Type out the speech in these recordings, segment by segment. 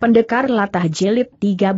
Pendekar Latah Jelit 13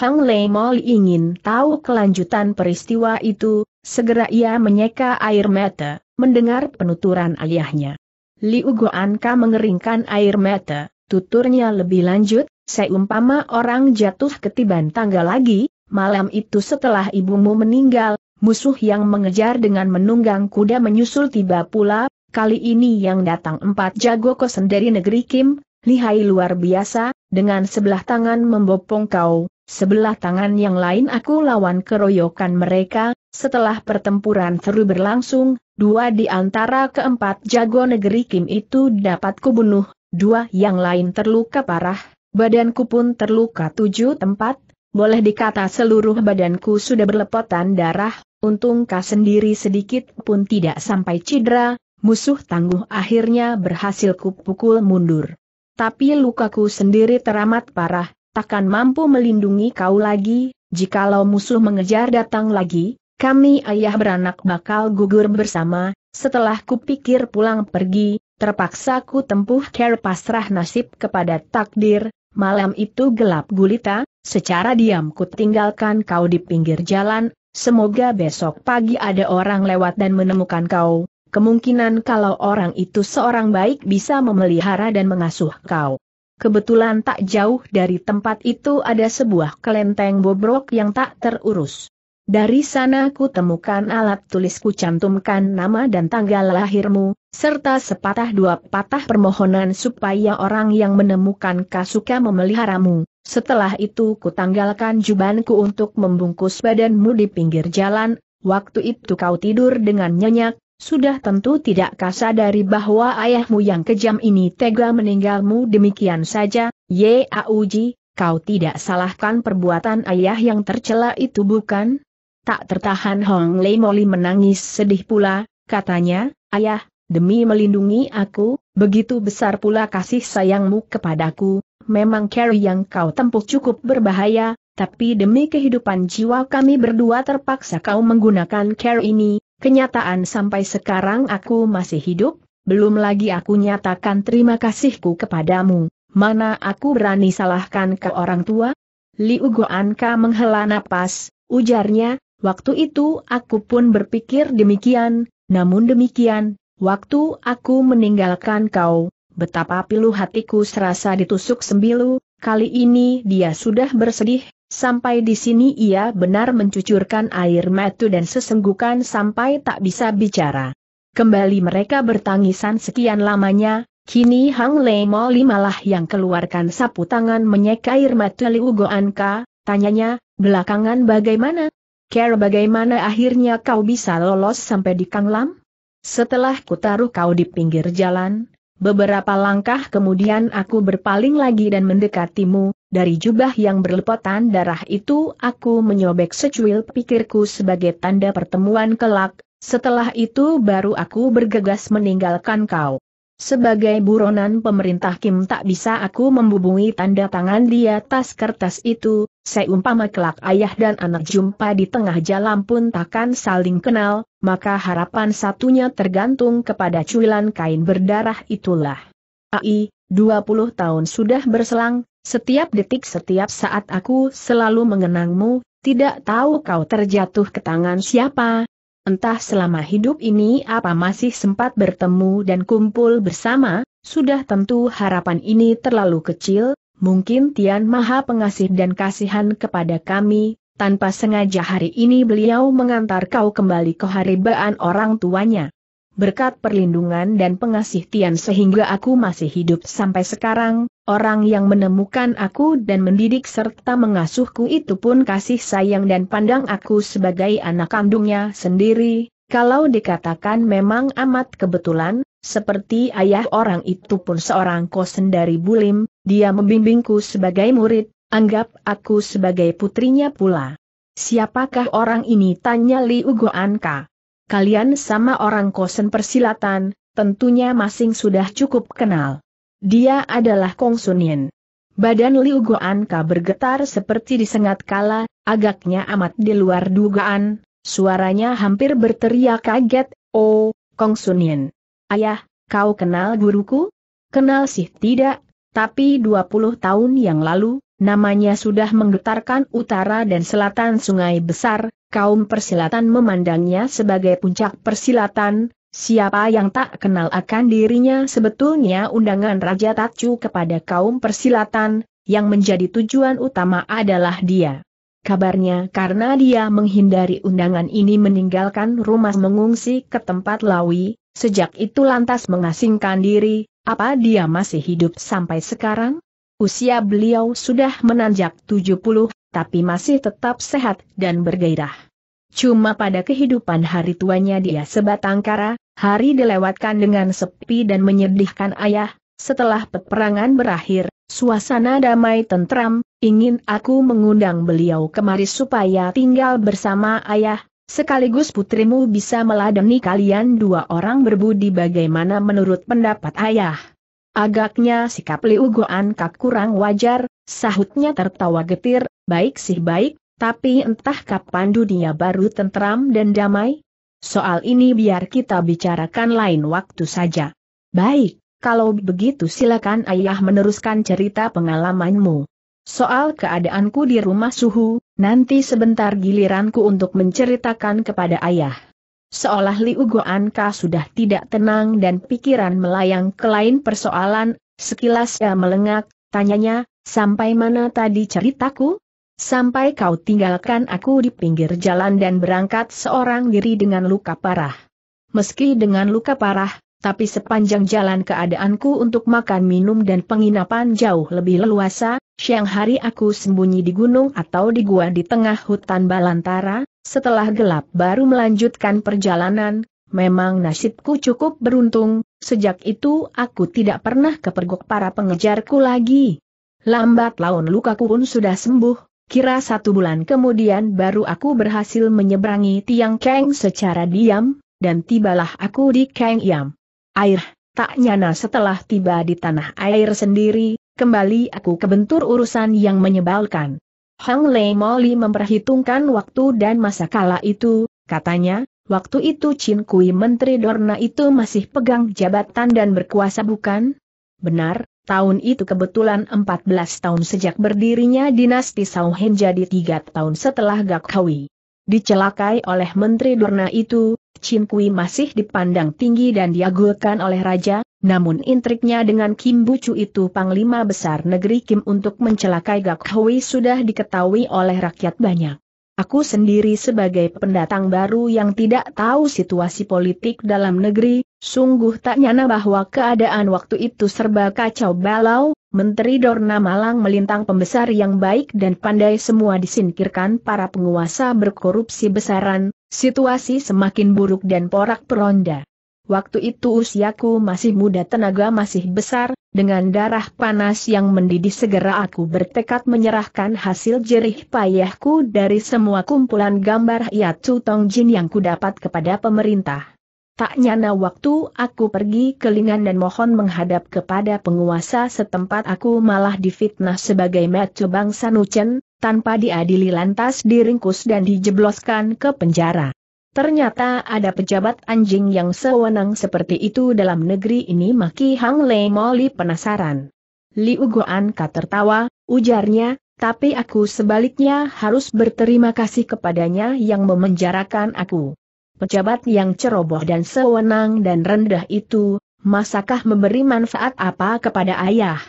Hang Lei Mol ingin tahu kelanjutan peristiwa itu, segera ia menyeka air mata, mendengar penuturan ayahnya. Liu Guanka mengeringkan air mata, tuturnya lebih lanjut, seumpama orang jatuh ketiban tangga lagi, malam itu setelah ibumu meninggal, musuh yang mengejar dengan menunggang kuda menyusul tiba pula, kali ini yang datang empat jago kosen dari negeri Kim, lihai luar biasa, dengan sebelah tangan membopong kau, sebelah tangan yang lain aku lawan keroyokan mereka, setelah pertempuran seru berlangsung, dua di antara keempat jago negeri Kim itu dapat kubunuh, dua yang lain terluka parah, badanku pun terluka tujuh tempat, boleh dikata seluruh badanku sudah berlepotan darah, untung kau sendiri sedikit pun tidak sampai cedera, musuh tangguh akhirnya berhasil kupukul mundur tapi lukaku sendiri teramat parah, takkan mampu melindungi kau lagi, jikalau musuh mengejar datang lagi, kami ayah beranak bakal gugur bersama, setelah kupikir pulang pergi, terpaksa ku tempuh care pasrah nasib kepada takdir, malam itu gelap gulita, secara diam ku tinggalkan kau di pinggir jalan, semoga besok pagi ada orang lewat dan menemukan kau, Kemungkinan kalau orang itu seorang baik bisa memelihara dan mengasuh kau. Kebetulan tak jauh dari tempat itu ada sebuah kelenteng bobrok yang tak terurus. Dari sana ku temukan alat tulis ku cantumkan nama dan tanggal lahirmu, serta sepatah dua patah permohonan supaya orang yang menemukan kasuka memeliharamu. Setelah itu ku tanggalkan jubanku untuk membungkus badanmu di pinggir jalan, waktu itu kau tidur dengan nyenyak, sudah tentu tidak kasar dari bahwa ayahmu yang kejam ini tega meninggalmu demikian saja, Ye Yauji, kau tidak salahkan perbuatan ayah yang tercela itu bukan? Tak tertahan Hong Lei Moli menangis sedih pula, katanya, ayah, demi melindungi aku, begitu besar pula kasih sayangmu kepadaku, memang cara yang kau tempuh cukup berbahaya, tapi demi kehidupan jiwa kami berdua terpaksa kau menggunakan care ini, Kenyataan sampai sekarang aku masih hidup, belum lagi aku nyatakan terima kasihku kepadamu, mana aku berani salahkan ke orang tua? Liu Guanka menghela napas, ujarnya, waktu itu aku pun berpikir demikian, namun demikian, waktu aku meninggalkan kau, betapa pilu hatiku serasa ditusuk sembilu, kali ini dia sudah bersedih, Sampai di sini ia benar mencucurkan air mata dan sesenggukan sampai tak bisa bicara. Kembali mereka bertangisan sekian lamanya, kini Hang Lei Moli malah yang keluarkan sapu tangan menyek air mata Liu Goanka, tanyanya, belakangan bagaimana? Care bagaimana akhirnya kau bisa lolos sampai di Kang Lam? Setelah kutaruh kau di pinggir jalan, Beberapa langkah kemudian aku berpaling lagi dan mendekatimu, dari jubah yang berlepotan darah itu aku menyobek secuil pikirku sebagai tanda pertemuan kelak, setelah itu baru aku bergegas meninggalkan kau. Sebagai buronan pemerintah Kim tak bisa aku membubungi tanda tangan di atas kertas itu, Seumpama kelak ayah dan anak jumpa di tengah jalan pun takkan saling kenal, maka harapan satunya tergantung kepada cuilan kain berdarah itulah. AI, 20 tahun sudah berselang, setiap detik setiap saat aku selalu mengenangmu, tidak tahu kau terjatuh ke tangan siapa. Entah selama hidup ini apa masih sempat bertemu dan kumpul bersama, sudah tentu harapan ini terlalu kecil, mungkin Tian Maha pengasih dan kasihan kepada kami, tanpa sengaja hari ini beliau mengantar kau kembali ke haribaan orang tuanya. Berkat perlindungan dan pengasih Tian sehingga aku masih hidup sampai sekarang, orang yang menemukan aku dan mendidik serta mengasuhku itu pun kasih sayang dan pandang aku sebagai anak kandungnya sendiri, kalau dikatakan memang amat kebetulan, seperti ayah orang itu pun seorang kosen dari Bulim, dia membimbingku sebagai murid, anggap aku sebagai putrinya pula. Siapakah orang ini? Tanya Liu Goanka. Kalian sama orang kosen persilatan, tentunya masing sudah cukup kenal. Dia adalah Kong Sunin. Badan Liu Goanka bergetar seperti disengat kala, agaknya amat di luar dugaan, suaranya hampir berteriak kaget, Oh, Kong Sunin. Ayah, kau kenal guruku? Kenal sih tidak, tapi 20 tahun yang lalu, namanya sudah menggetarkan utara dan selatan sungai besar, kaum persilatan memandangnya sebagai puncak persilatan, siapa yang tak kenal akan dirinya sebetulnya undangan Raja Tacu kepada kaum persilatan, yang menjadi tujuan utama adalah dia. Kabarnya karena dia menghindari undangan ini meninggalkan rumah mengungsi ke tempat Lawi, Sejak itu lantas mengasingkan diri, apa dia masih hidup sampai sekarang? Usia beliau sudah menanjak 70, tapi masih tetap sehat dan bergairah. Cuma pada kehidupan hari tuanya dia sebatang kara, hari dilewatkan dengan sepi dan menyedihkan ayah, setelah peperangan berakhir, suasana damai tentram, ingin aku mengundang beliau kemari supaya tinggal bersama ayah, Sekaligus putrimu bisa meladeni kalian dua orang berbudi bagaimana menurut pendapat ayah. Agaknya sikap Liu Goan kak kurang wajar, sahutnya tertawa getir, baik sih baik, tapi entah kapan dunia baru tentram dan damai? Soal ini biar kita bicarakan lain waktu saja. Baik, kalau begitu silakan ayah meneruskan cerita pengalamanmu. Soal keadaanku di rumah suhu, nanti sebentar giliranku untuk menceritakan kepada ayah. Seolah Liu Goanka sudah tidak tenang dan pikiran melayang ke lain persoalan, sekilas ia melengak, tanyanya, sampai mana tadi ceritaku? Sampai kau tinggalkan aku di pinggir jalan dan berangkat seorang diri dengan luka parah. Meski dengan luka parah, tapi sepanjang jalan keadaanku untuk makan minum dan penginapan jauh lebih leluasa, siang hari aku sembunyi di gunung atau di gua di tengah hutan Balantara, setelah gelap baru melanjutkan perjalanan, memang nasibku cukup beruntung, sejak itu aku tidak pernah kepergok para pengejarku lagi. Lambat laun lukaku pun sudah sembuh, kira satu bulan kemudian baru aku berhasil menyeberangi tiang keng secara diam, dan tibalah aku di keng yam air, tak nyana setelah tiba di tanah air sendiri, kembali aku kebentur urusan yang menyebalkan. Hang Lei Moli memperhitungkan waktu dan masa kala itu, katanya, waktu itu Chin Kui Menteri Dorna itu masih pegang jabatan dan berkuasa bukan? Benar, tahun itu kebetulan 14 tahun sejak berdirinya dinasti Sauhen jadi 3 tahun setelah Gakkawi. Dicelakai oleh Menteri Durna itu, Chin Kui masih dipandang tinggi dan diagulkan oleh raja, namun intriknya dengan Kim Bucu itu Panglima Besar Negeri Kim untuk mencelakai Gak Hui sudah diketahui oleh rakyat banyak. Aku sendiri sebagai pendatang baru yang tidak tahu situasi politik dalam negeri, sungguh tak nyana bahwa keadaan waktu itu serba kacau balau, Menteri Dorna Malang melintang pembesar yang baik dan pandai semua disingkirkan para penguasa berkorupsi besaran, situasi semakin buruk dan porak peronda. Waktu itu usiaku masih muda tenaga masih besar, dengan darah panas yang mendidih segera aku bertekad menyerahkan hasil jerih payahku dari semua kumpulan gambar Yatsu Jin yang dapat kepada pemerintah. Tak nyana waktu aku pergi ke Lingan dan mohon menghadap kepada penguasa setempat aku malah difitnah sebagai metu bangsa nuchen, tanpa diadili lantas diringkus dan dijebloskan ke penjara. Ternyata ada pejabat anjing yang sewenang seperti itu dalam negeri ini maki Hang Lei Moli penasaran. Liu Goan tertawa, ujarnya, tapi aku sebaliknya harus berterima kasih kepadanya yang memenjarakan aku. Pejabat yang ceroboh dan sewenang dan rendah itu, masakah memberi manfaat apa kepada ayah?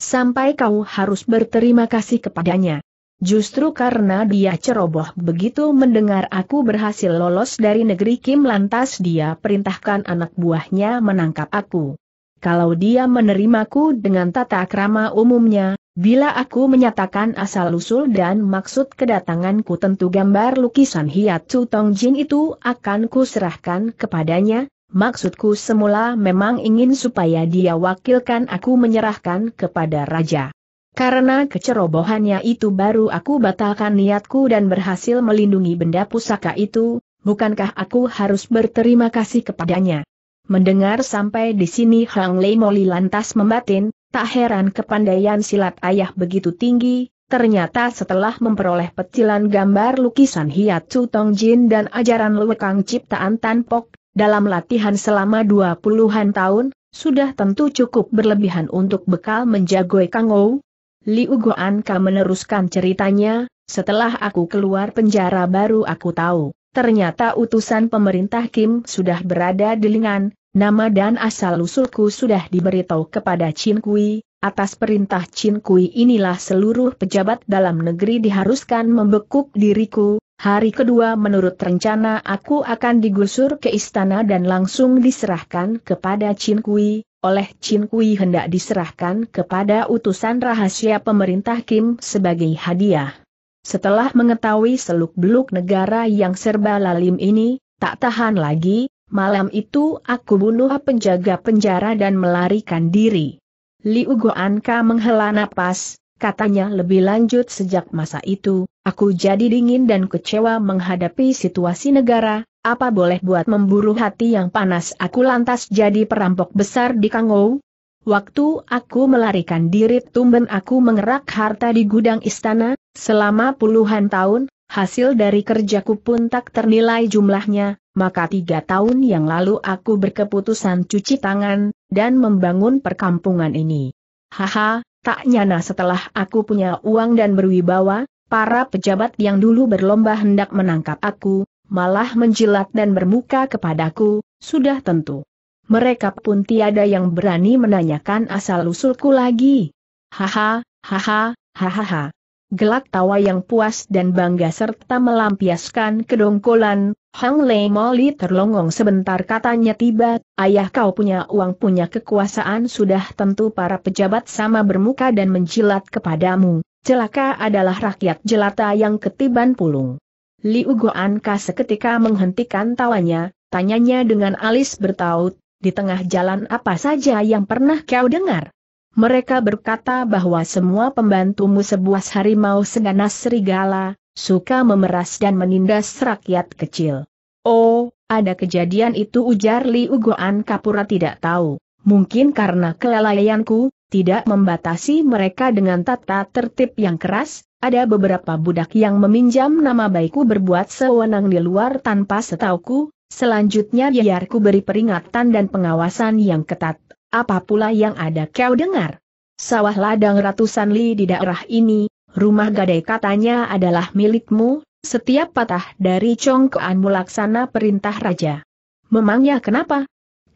Sampai kau harus berterima kasih kepadanya. Justru karena dia ceroboh begitu mendengar aku berhasil lolos dari negeri Kim lantas dia perintahkan anak buahnya menangkap aku. Kalau dia menerimaku dengan tata krama umumnya, bila aku menyatakan asal-usul dan maksud kedatanganku tentu gambar lukisan hiat Tong Jin itu akan kuserahkan kepadanya, maksudku semula memang ingin supaya dia wakilkan aku menyerahkan kepada Raja. Karena kecerobohannya itu baru aku batalkan niatku dan berhasil melindungi benda pusaka itu, bukankah aku harus berterima kasih kepadanya? Mendengar sampai di sini Hang Lei Moli lantas membatin, tak heran kepandaian silat ayah begitu tinggi, ternyata setelah memperoleh petilan gambar lukisan Chu Tong Jin dan ajaran Luekang ciptaan Tan Pok, dalam latihan selama dua puluhan tahun, sudah tentu cukup berlebihan untuk bekal menjagoi Kang Ou, Liu Goanka meneruskan ceritanya, setelah aku keluar penjara baru aku tahu, ternyata utusan pemerintah Kim sudah berada di Lingan, nama dan asal-usulku sudah diberitahu kepada Chin Kui, Atas perintah Chin Kui inilah seluruh pejabat dalam negeri diharuskan membekuk diriku, hari kedua menurut rencana aku akan digusur ke istana dan langsung diserahkan kepada Chin Kui, oleh Chin Kui hendak diserahkan kepada utusan rahasia pemerintah Kim sebagai hadiah. Setelah mengetahui seluk-beluk negara yang serba lalim ini, tak tahan lagi, malam itu aku bunuh penjaga penjara dan melarikan diri. Liu Goanka menghela napas, katanya lebih lanjut sejak masa itu, aku jadi dingin dan kecewa menghadapi situasi negara, apa boleh buat memburu hati yang panas aku lantas jadi perampok besar di Kangou? Waktu aku melarikan diri tumben aku mengerak harta di gudang istana, selama puluhan tahun, hasil dari kerjaku pun tak ternilai jumlahnya, maka tiga tahun yang lalu aku berkeputusan cuci tangan, dan membangun perkampungan ini. Haha, tak nyana setelah aku punya uang dan berwibawa, para pejabat yang dulu berlomba hendak menangkap aku, malah menjilat dan bermuka kepadaku, sudah tentu. Mereka pun tiada yang berani menanyakan asal-usulku lagi. Haha, haha, hahaha. Gelak tawa yang puas dan bangga serta melampiaskan kedongkolan, Hang Lei Moli terlongong sebentar katanya tiba, ayah kau punya uang punya kekuasaan sudah tentu para pejabat sama bermuka dan menjilat kepadamu, celaka adalah rakyat jelata yang ketiban pulung. Liu Goanka seketika menghentikan tawanya, tanyanya dengan alis bertaut, di tengah jalan apa saja yang pernah kau dengar? Mereka berkata bahwa semua pembantumu sebuah harimau seganas serigala, suka memeras dan menindas rakyat kecil. Oh, ada kejadian itu ujar Liu Goan pura tidak tahu. Mungkin karena kelalaianku, tidak membatasi mereka dengan tata tertib yang keras, ada beberapa budak yang meminjam nama baikku berbuat sewenang di luar tanpa setauku, selanjutnya biarku beri peringatan dan pengawasan yang ketat, apa pula yang ada kau dengar? Sawah ladang ratusan li di daerah ini, rumah gadai katanya adalah milikmu, setiap patah dari congkoanmu laksana perintah raja. Memangnya kenapa,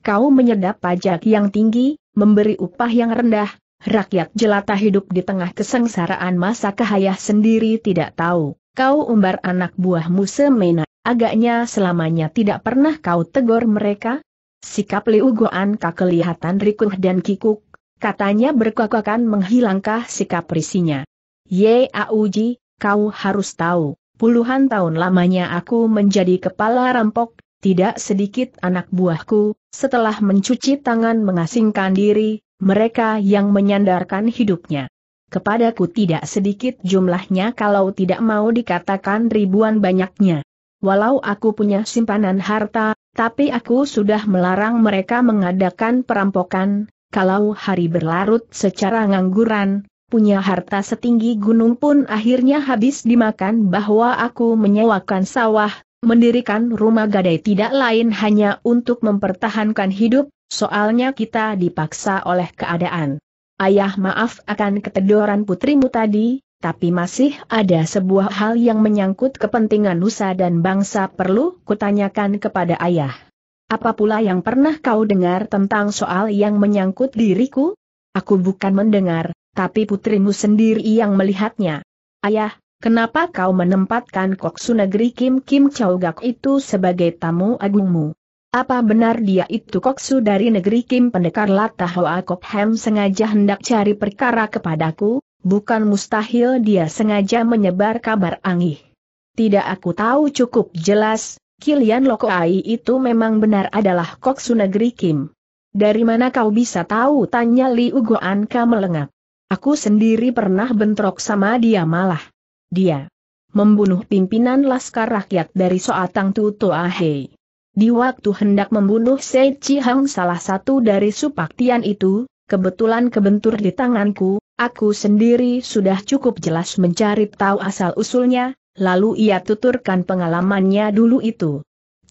Kau menyedap pajak yang tinggi, memberi upah yang rendah, rakyat jelata hidup di tengah kesengsaraan masa kahayah sendiri tidak tahu. Kau umbar anak buahmu semena, agaknya selamanya tidak pernah kau tegur mereka? Sikap Liu Goan kelihatan rikuh dan kikuk, katanya berkuakakan menghilangkah sikap risinya. Ye Auji, kau harus tahu, puluhan tahun lamanya aku menjadi kepala rampok, tidak sedikit anak buahku, setelah mencuci tangan mengasingkan diri, mereka yang menyandarkan hidupnya. Kepadaku tidak sedikit jumlahnya kalau tidak mau dikatakan ribuan banyaknya. Walau aku punya simpanan harta, tapi aku sudah melarang mereka mengadakan perampokan, kalau hari berlarut secara ngangguran, punya harta setinggi gunung pun akhirnya habis dimakan bahwa aku menyewakan sawah, Mendirikan rumah gadai tidak lain hanya untuk mempertahankan hidup, soalnya kita dipaksa oleh keadaan. Ayah maaf akan ketedoran putrimu tadi, tapi masih ada sebuah hal yang menyangkut kepentingan nusa dan bangsa perlu kutanyakan kepada ayah. Apa pula yang pernah kau dengar tentang soal yang menyangkut diriku? Aku bukan mendengar, tapi putrimu sendiri yang melihatnya. Ayah, Kenapa kau menempatkan koksu negeri Kim Kim Chaugak itu sebagai tamu agungmu? Apa benar dia itu koksu dari negeri Kim pendekar Lata Hoa Kok Hem sengaja hendak cari perkara kepadaku? Bukan mustahil dia sengaja menyebar kabar angih. Tidak aku tahu cukup jelas, Kilian Lokoai itu memang benar adalah koksu negeri Kim. Dari mana kau bisa tahu? Tanya Li Anka melengak. Aku sendiri pernah bentrok sama dia malah. Dia membunuh pimpinan Laskar Rakyat dari Soatang Tutu Ahei. Di waktu hendak membunuh Sei Chihang salah satu dari supaktian itu, kebetulan kebentur di tanganku, aku sendiri sudah cukup jelas mencari tahu asal-usulnya, lalu ia tuturkan pengalamannya dulu itu.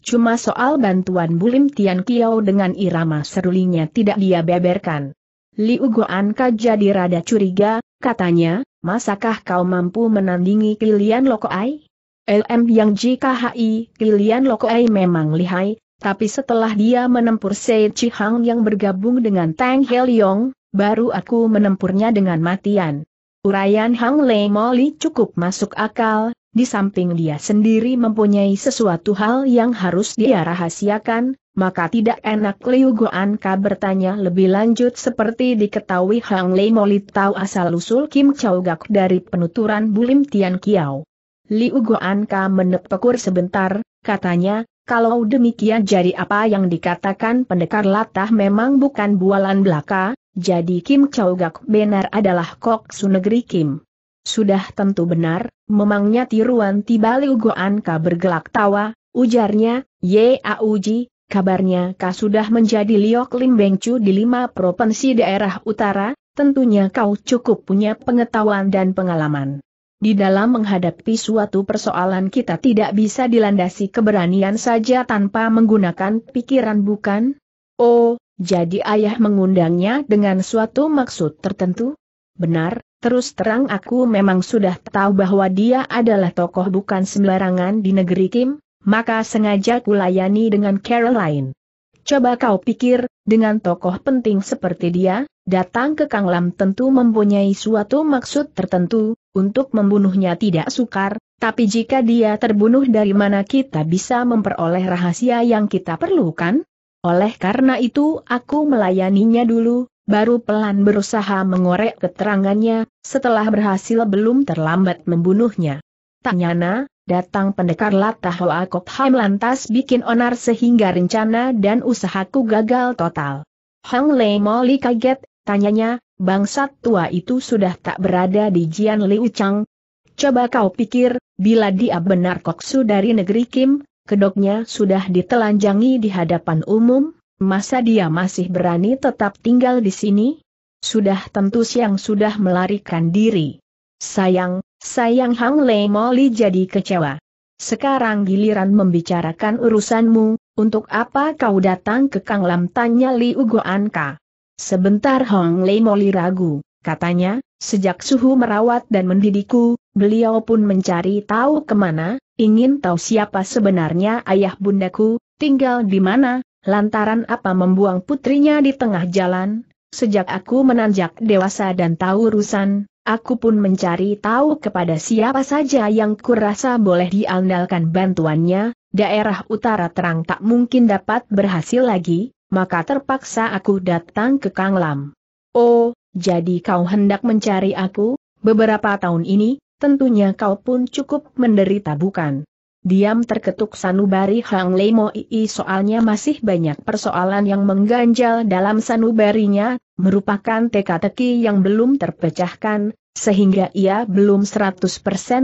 Cuma soal bantuan Bulim Tian Kiao dengan irama serulinya tidak dia beberkan. Liu kaja jadi rada curiga, Katanya, masakah kau mampu menandingi Kilian Lokoai? LM yang JKHI Kilian Lokoai memang lihai, tapi setelah dia menempur Sei Chihang yang bergabung dengan Tang Yong, baru aku menempurnya dengan matian. Uraian Hang Lei Moli cukup masuk akal, di samping dia sendiri mempunyai sesuatu hal yang harus dia rahasiakan, maka tidak enak Liu Goanka bertanya lebih lanjut seperti diketahui Hang Lei Moli tahu asal-usul Kim Chau Gak dari penuturan Bulim Tian Kiao. Liu Goanka menepekur sebentar, katanya, kalau demikian jadi apa yang dikatakan pendekar latah memang bukan bualan belaka, jadi Kim Chau Gak benar adalah kok su negeri Kim. Sudah tentu benar, memangnya tiruan tiba Liu Goanka bergelak tawa, ujarnya, Ye Auji, Kabarnya kau sudah menjadi Liok Lim Bengcu di lima provinsi daerah utara, tentunya kau cukup punya pengetahuan dan pengalaman. Di dalam menghadapi suatu persoalan kita tidak bisa dilandasi keberanian saja tanpa menggunakan pikiran bukan? Oh, jadi ayah mengundangnya dengan suatu maksud tertentu? Benar, terus terang aku memang sudah tahu bahwa dia adalah tokoh bukan sembarangan di negeri Kim, maka sengaja kulayani dengan Caroline. Coba kau pikir, dengan tokoh penting seperti dia, datang ke Kang Lam tentu mempunyai suatu maksud tertentu, untuk membunuhnya tidak sukar, tapi jika dia terbunuh dari mana kita bisa memperoleh rahasia yang kita perlukan? Oleh karena itu aku melayaninya dulu, baru pelan berusaha mengorek keterangannya, setelah berhasil belum terlambat membunuhnya. Tak nyana, Datang pendekar latah Kok Ham lantas bikin onar sehingga rencana dan usahaku gagal total. Hang Lei Moli kaget, tanyanya, bangsat tua itu sudah tak berada di Jian Liu Chang. Coba kau pikir, bila dia benar koksu dari negeri Kim, kedoknya sudah ditelanjangi di hadapan umum, masa dia masih berani tetap tinggal di sini? Sudah tentu siang sudah melarikan diri. Sayang, Sayang Hang Lei Moli jadi kecewa. Sekarang giliran membicarakan urusanmu, untuk apa kau datang ke Kang Lam tanya Liu Goan Ka. Sebentar Hong Lei Moli ragu, katanya, sejak suhu merawat dan mendidikku, beliau pun mencari tahu kemana, ingin tahu siapa sebenarnya ayah bundaku, tinggal di mana, lantaran apa membuang putrinya di tengah jalan, sejak aku menanjak dewasa dan tahu urusan, Aku pun mencari tahu kepada siapa saja yang kurasa boleh diandalkan bantuannya, daerah utara terang tak mungkin dapat berhasil lagi, maka terpaksa aku datang ke Kang Lam. Oh, jadi kau hendak mencari aku, beberapa tahun ini, tentunya kau pun cukup menderita bukan? Diam terketuk sanubari Hang Lemo Ii soalnya masih banyak persoalan yang mengganjal dalam sanubarinya, merupakan teka-teki yang belum terpecahkan, sehingga ia belum 100%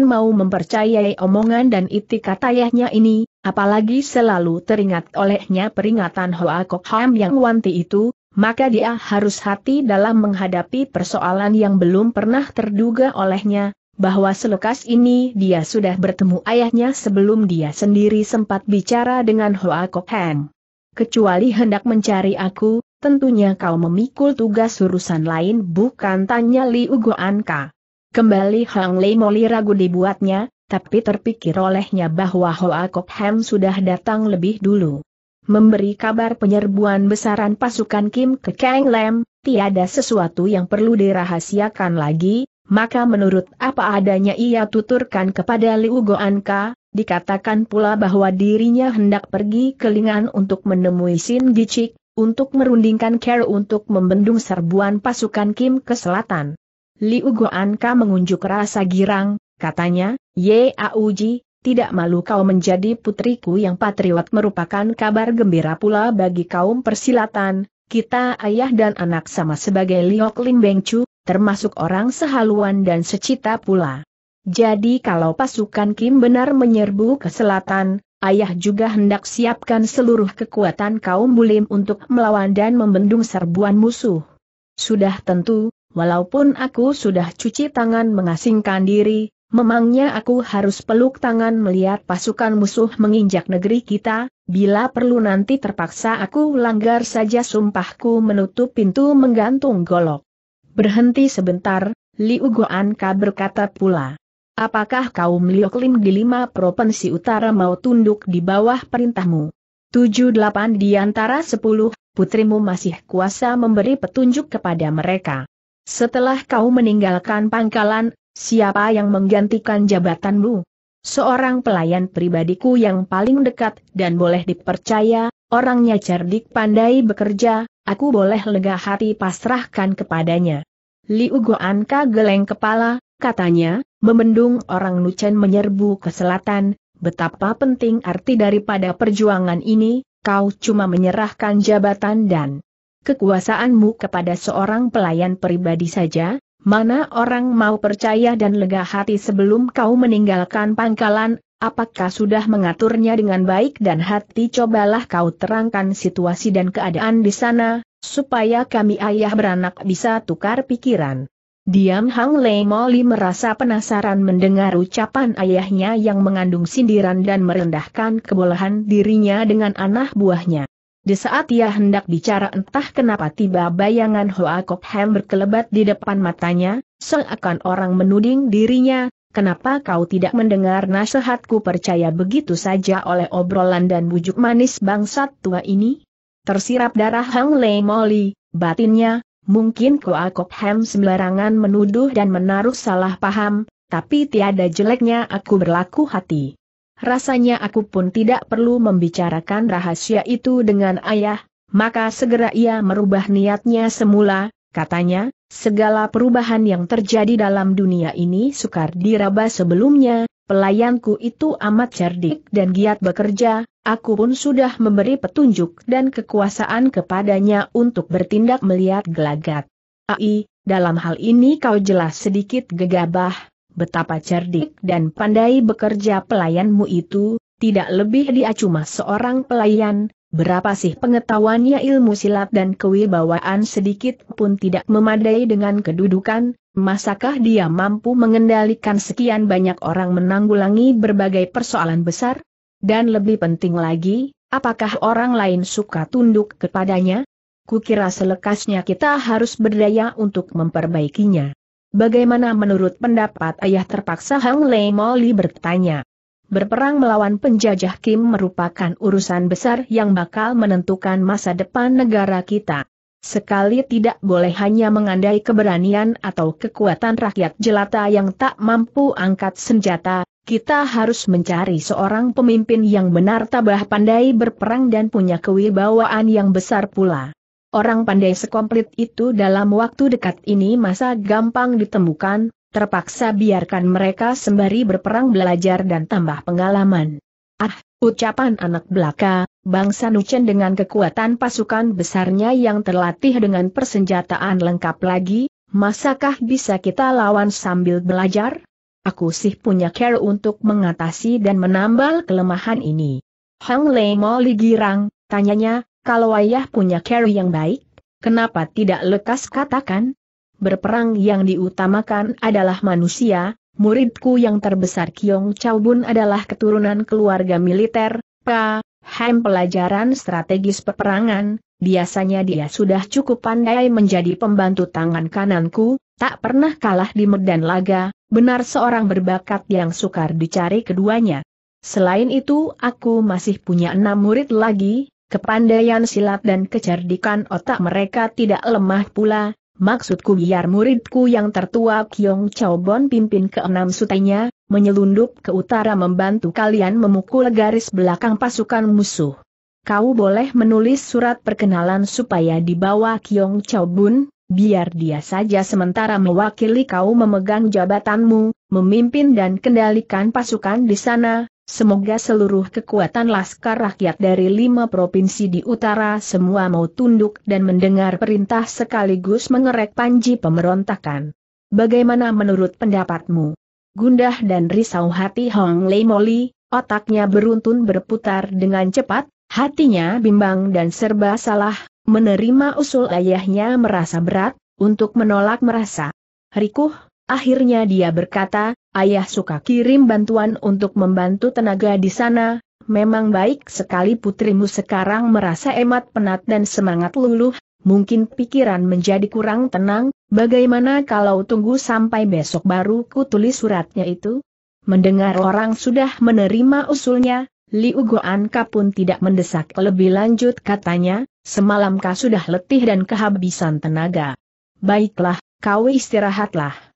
mau mempercayai omongan dan itikat ayahnya ini, apalagi selalu teringat olehnya peringatan Hoa Kok Ham yang wanti itu, maka dia harus hati dalam menghadapi persoalan yang belum pernah terduga olehnya, bahwa selekas ini dia sudah bertemu ayahnya sebelum dia sendiri sempat bicara dengan Hoa Kok Heng. Kecuali hendak mencari aku, tentunya kau memikul tugas urusan lain bukan tanya Li Ugoan Ka. Kembali Hang Lei Moli ragu dibuatnya, tapi terpikir olehnya bahwa Hoa Kok Heng sudah datang lebih dulu memberi kabar penyerbuan besaran pasukan Kim ke Kang Lam tiada sesuatu yang perlu dirahasiakan lagi, maka menurut apa adanya ia tuturkan kepada Liu Goanka, dikatakan pula bahwa dirinya hendak pergi ke Lingan untuk menemui Sin Gicik, untuk merundingkan ker untuk membendung serbuan pasukan Kim ke selatan. Liu Goanka mengunjuk rasa girang, katanya, Ye Auji, tidak malu kau menjadi putriku yang patriot merupakan kabar gembira pula bagi kaum persilatan, kita ayah dan anak sama sebagai Liok Lim Bengcu, termasuk orang sehaluan dan secita pula. Jadi kalau pasukan Kim benar menyerbu ke selatan, ayah juga hendak siapkan seluruh kekuatan kaum bulim untuk melawan dan membendung serbuan musuh. Sudah tentu, walaupun aku sudah cuci tangan mengasingkan diri, memangnya aku harus peluk tangan melihat pasukan musuh menginjak negeri kita, bila perlu nanti terpaksa aku langgar saja sumpahku menutup pintu menggantung golok. Berhenti sebentar, Liu Guanka berkata pula. Apakah kaum Lioklim di lima provinsi utara mau tunduk di bawah perintahmu? Tujuh delapan di antara sepuluh, putrimu masih kuasa memberi petunjuk kepada mereka. Setelah kau meninggalkan pangkalan, siapa yang menggantikan jabatanmu? Seorang pelayan pribadiku yang paling dekat dan boleh dipercaya, Orangnya cerdik pandai bekerja, aku boleh lega hati pasrahkan kepadanya. Liu Guanka geleng kepala, katanya, memendung. orang Nuchen menyerbu ke selatan, betapa penting arti daripada perjuangan ini, kau cuma menyerahkan jabatan dan kekuasaanmu kepada seorang pelayan pribadi saja, mana orang mau percaya dan lega hati sebelum kau meninggalkan pangkalan Apakah sudah mengaturnya dengan baik dan hati cobalah kau terangkan situasi dan keadaan di sana, supaya kami ayah beranak bisa tukar pikiran. Diam Hang Lei Moli merasa penasaran mendengar ucapan ayahnya yang mengandung sindiran dan merendahkan kebolehan dirinya dengan anak buahnya. Di saat ia hendak bicara entah kenapa tiba bayangan Hoa Kok Ham berkelebat di depan matanya, seakan orang menuding dirinya, Kenapa kau tidak mendengar nasihatku percaya begitu saja oleh obrolan dan bujuk manis bangsat tua ini? Tersirap darah Hang Lei Moli, batinnya, mungkin Ko Kok Ham sembarangan menuduh dan menaruh salah paham, tapi tiada jeleknya aku berlaku hati. Rasanya aku pun tidak perlu membicarakan rahasia itu dengan ayah, maka segera ia merubah niatnya semula, Katanya, segala perubahan yang terjadi dalam dunia ini sukar diraba sebelumnya, pelayanku itu amat cerdik dan giat bekerja, aku pun sudah memberi petunjuk dan kekuasaan kepadanya untuk bertindak melihat gelagat. Ai, dalam hal ini kau jelas sedikit gegabah, betapa cerdik dan pandai bekerja pelayanmu itu, tidak lebih dia cuma seorang pelayan, Berapa sih pengetahuannya ilmu silat dan kewibawaan sedikit pun tidak memadai dengan kedudukan, masakah dia mampu mengendalikan sekian banyak orang menanggulangi berbagai persoalan besar? Dan lebih penting lagi, apakah orang lain suka tunduk kepadanya? Kukira selekasnya kita harus berdaya untuk memperbaikinya. Bagaimana menurut pendapat ayah terpaksa Hang Lei Moli bertanya? Berperang melawan penjajah Kim merupakan urusan besar yang bakal menentukan masa depan negara kita. Sekali tidak boleh hanya mengandai keberanian atau kekuatan rakyat jelata yang tak mampu angkat senjata, kita harus mencari seorang pemimpin yang benar tabah pandai berperang dan punya kewibawaan yang besar pula. Orang pandai sekomplit itu dalam waktu dekat ini masa gampang ditemukan, terpaksa biarkan mereka sembari berperang belajar dan tambah pengalaman. Ah, ucapan anak belaka, bangsa Nucen dengan kekuatan pasukan besarnya yang terlatih dengan persenjataan lengkap lagi, masakah bisa kita lawan sambil belajar? Aku sih punya care untuk mengatasi dan menambal kelemahan ini. Hang Lei mau girang, tanyanya, kalau ayah punya care yang baik, kenapa tidak lekas katakan? berperang yang diutamakan adalah manusia, muridku yang terbesar Kiong Chao Bun adalah keturunan keluarga militer, Pak, pelajaran strategis peperangan, biasanya dia sudah cukup pandai menjadi pembantu tangan kananku, tak pernah kalah di medan laga, benar seorang berbakat yang sukar dicari keduanya. Selain itu aku masih punya enam murid lagi, kepandaian silat dan kecerdikan otak mereka tidak lemah pula, Maksudku biar muridku yang tertua Kyong Bon pimpin ke enam sutenya, menyelundup ke utara membantu kalian memukul garis belakang pasukan musuh. Kau boleh menulis surat perkenalan supaya dibawa Kyong Bun, biar dia saja sementara mewakili kau memegang jabatanmu, memimpin dan kendalikan pasukan di sana, Semoga seluruh kekuatan laskar rakyat dari lima provinsi di utara semua mau tunduk dan mendengar perintah sekaligus mengerek panji pemberontakan. Bagaimana menurut pendapatmu? Gundah dan risau hati Hong Lei Moli, otaknya beruntun berputar dengan cepat, hatinya bimbang dan serba salah, menerima usul ayahnya merasa berat, untuk menolak merasa. Rikuh, akhirnya dia berkata, Ayah suka kirim bantuan untuk membantu tenaga di sana, memang baik sekali putrimu sekarang merasa emat penat dan semangat luluh, mungkin pikiran menjadi kurang tenang, bagaimana kalau tunggu sampai besok baru ku tulis suratnya itu? Mendengar orang sudah menerima usulnya, Liu Goanka pun tidak mendesak lebih lanjut katanya, semalam kau sudah letih dan kehabisan tenaga. Baiklah, kau istirahatlah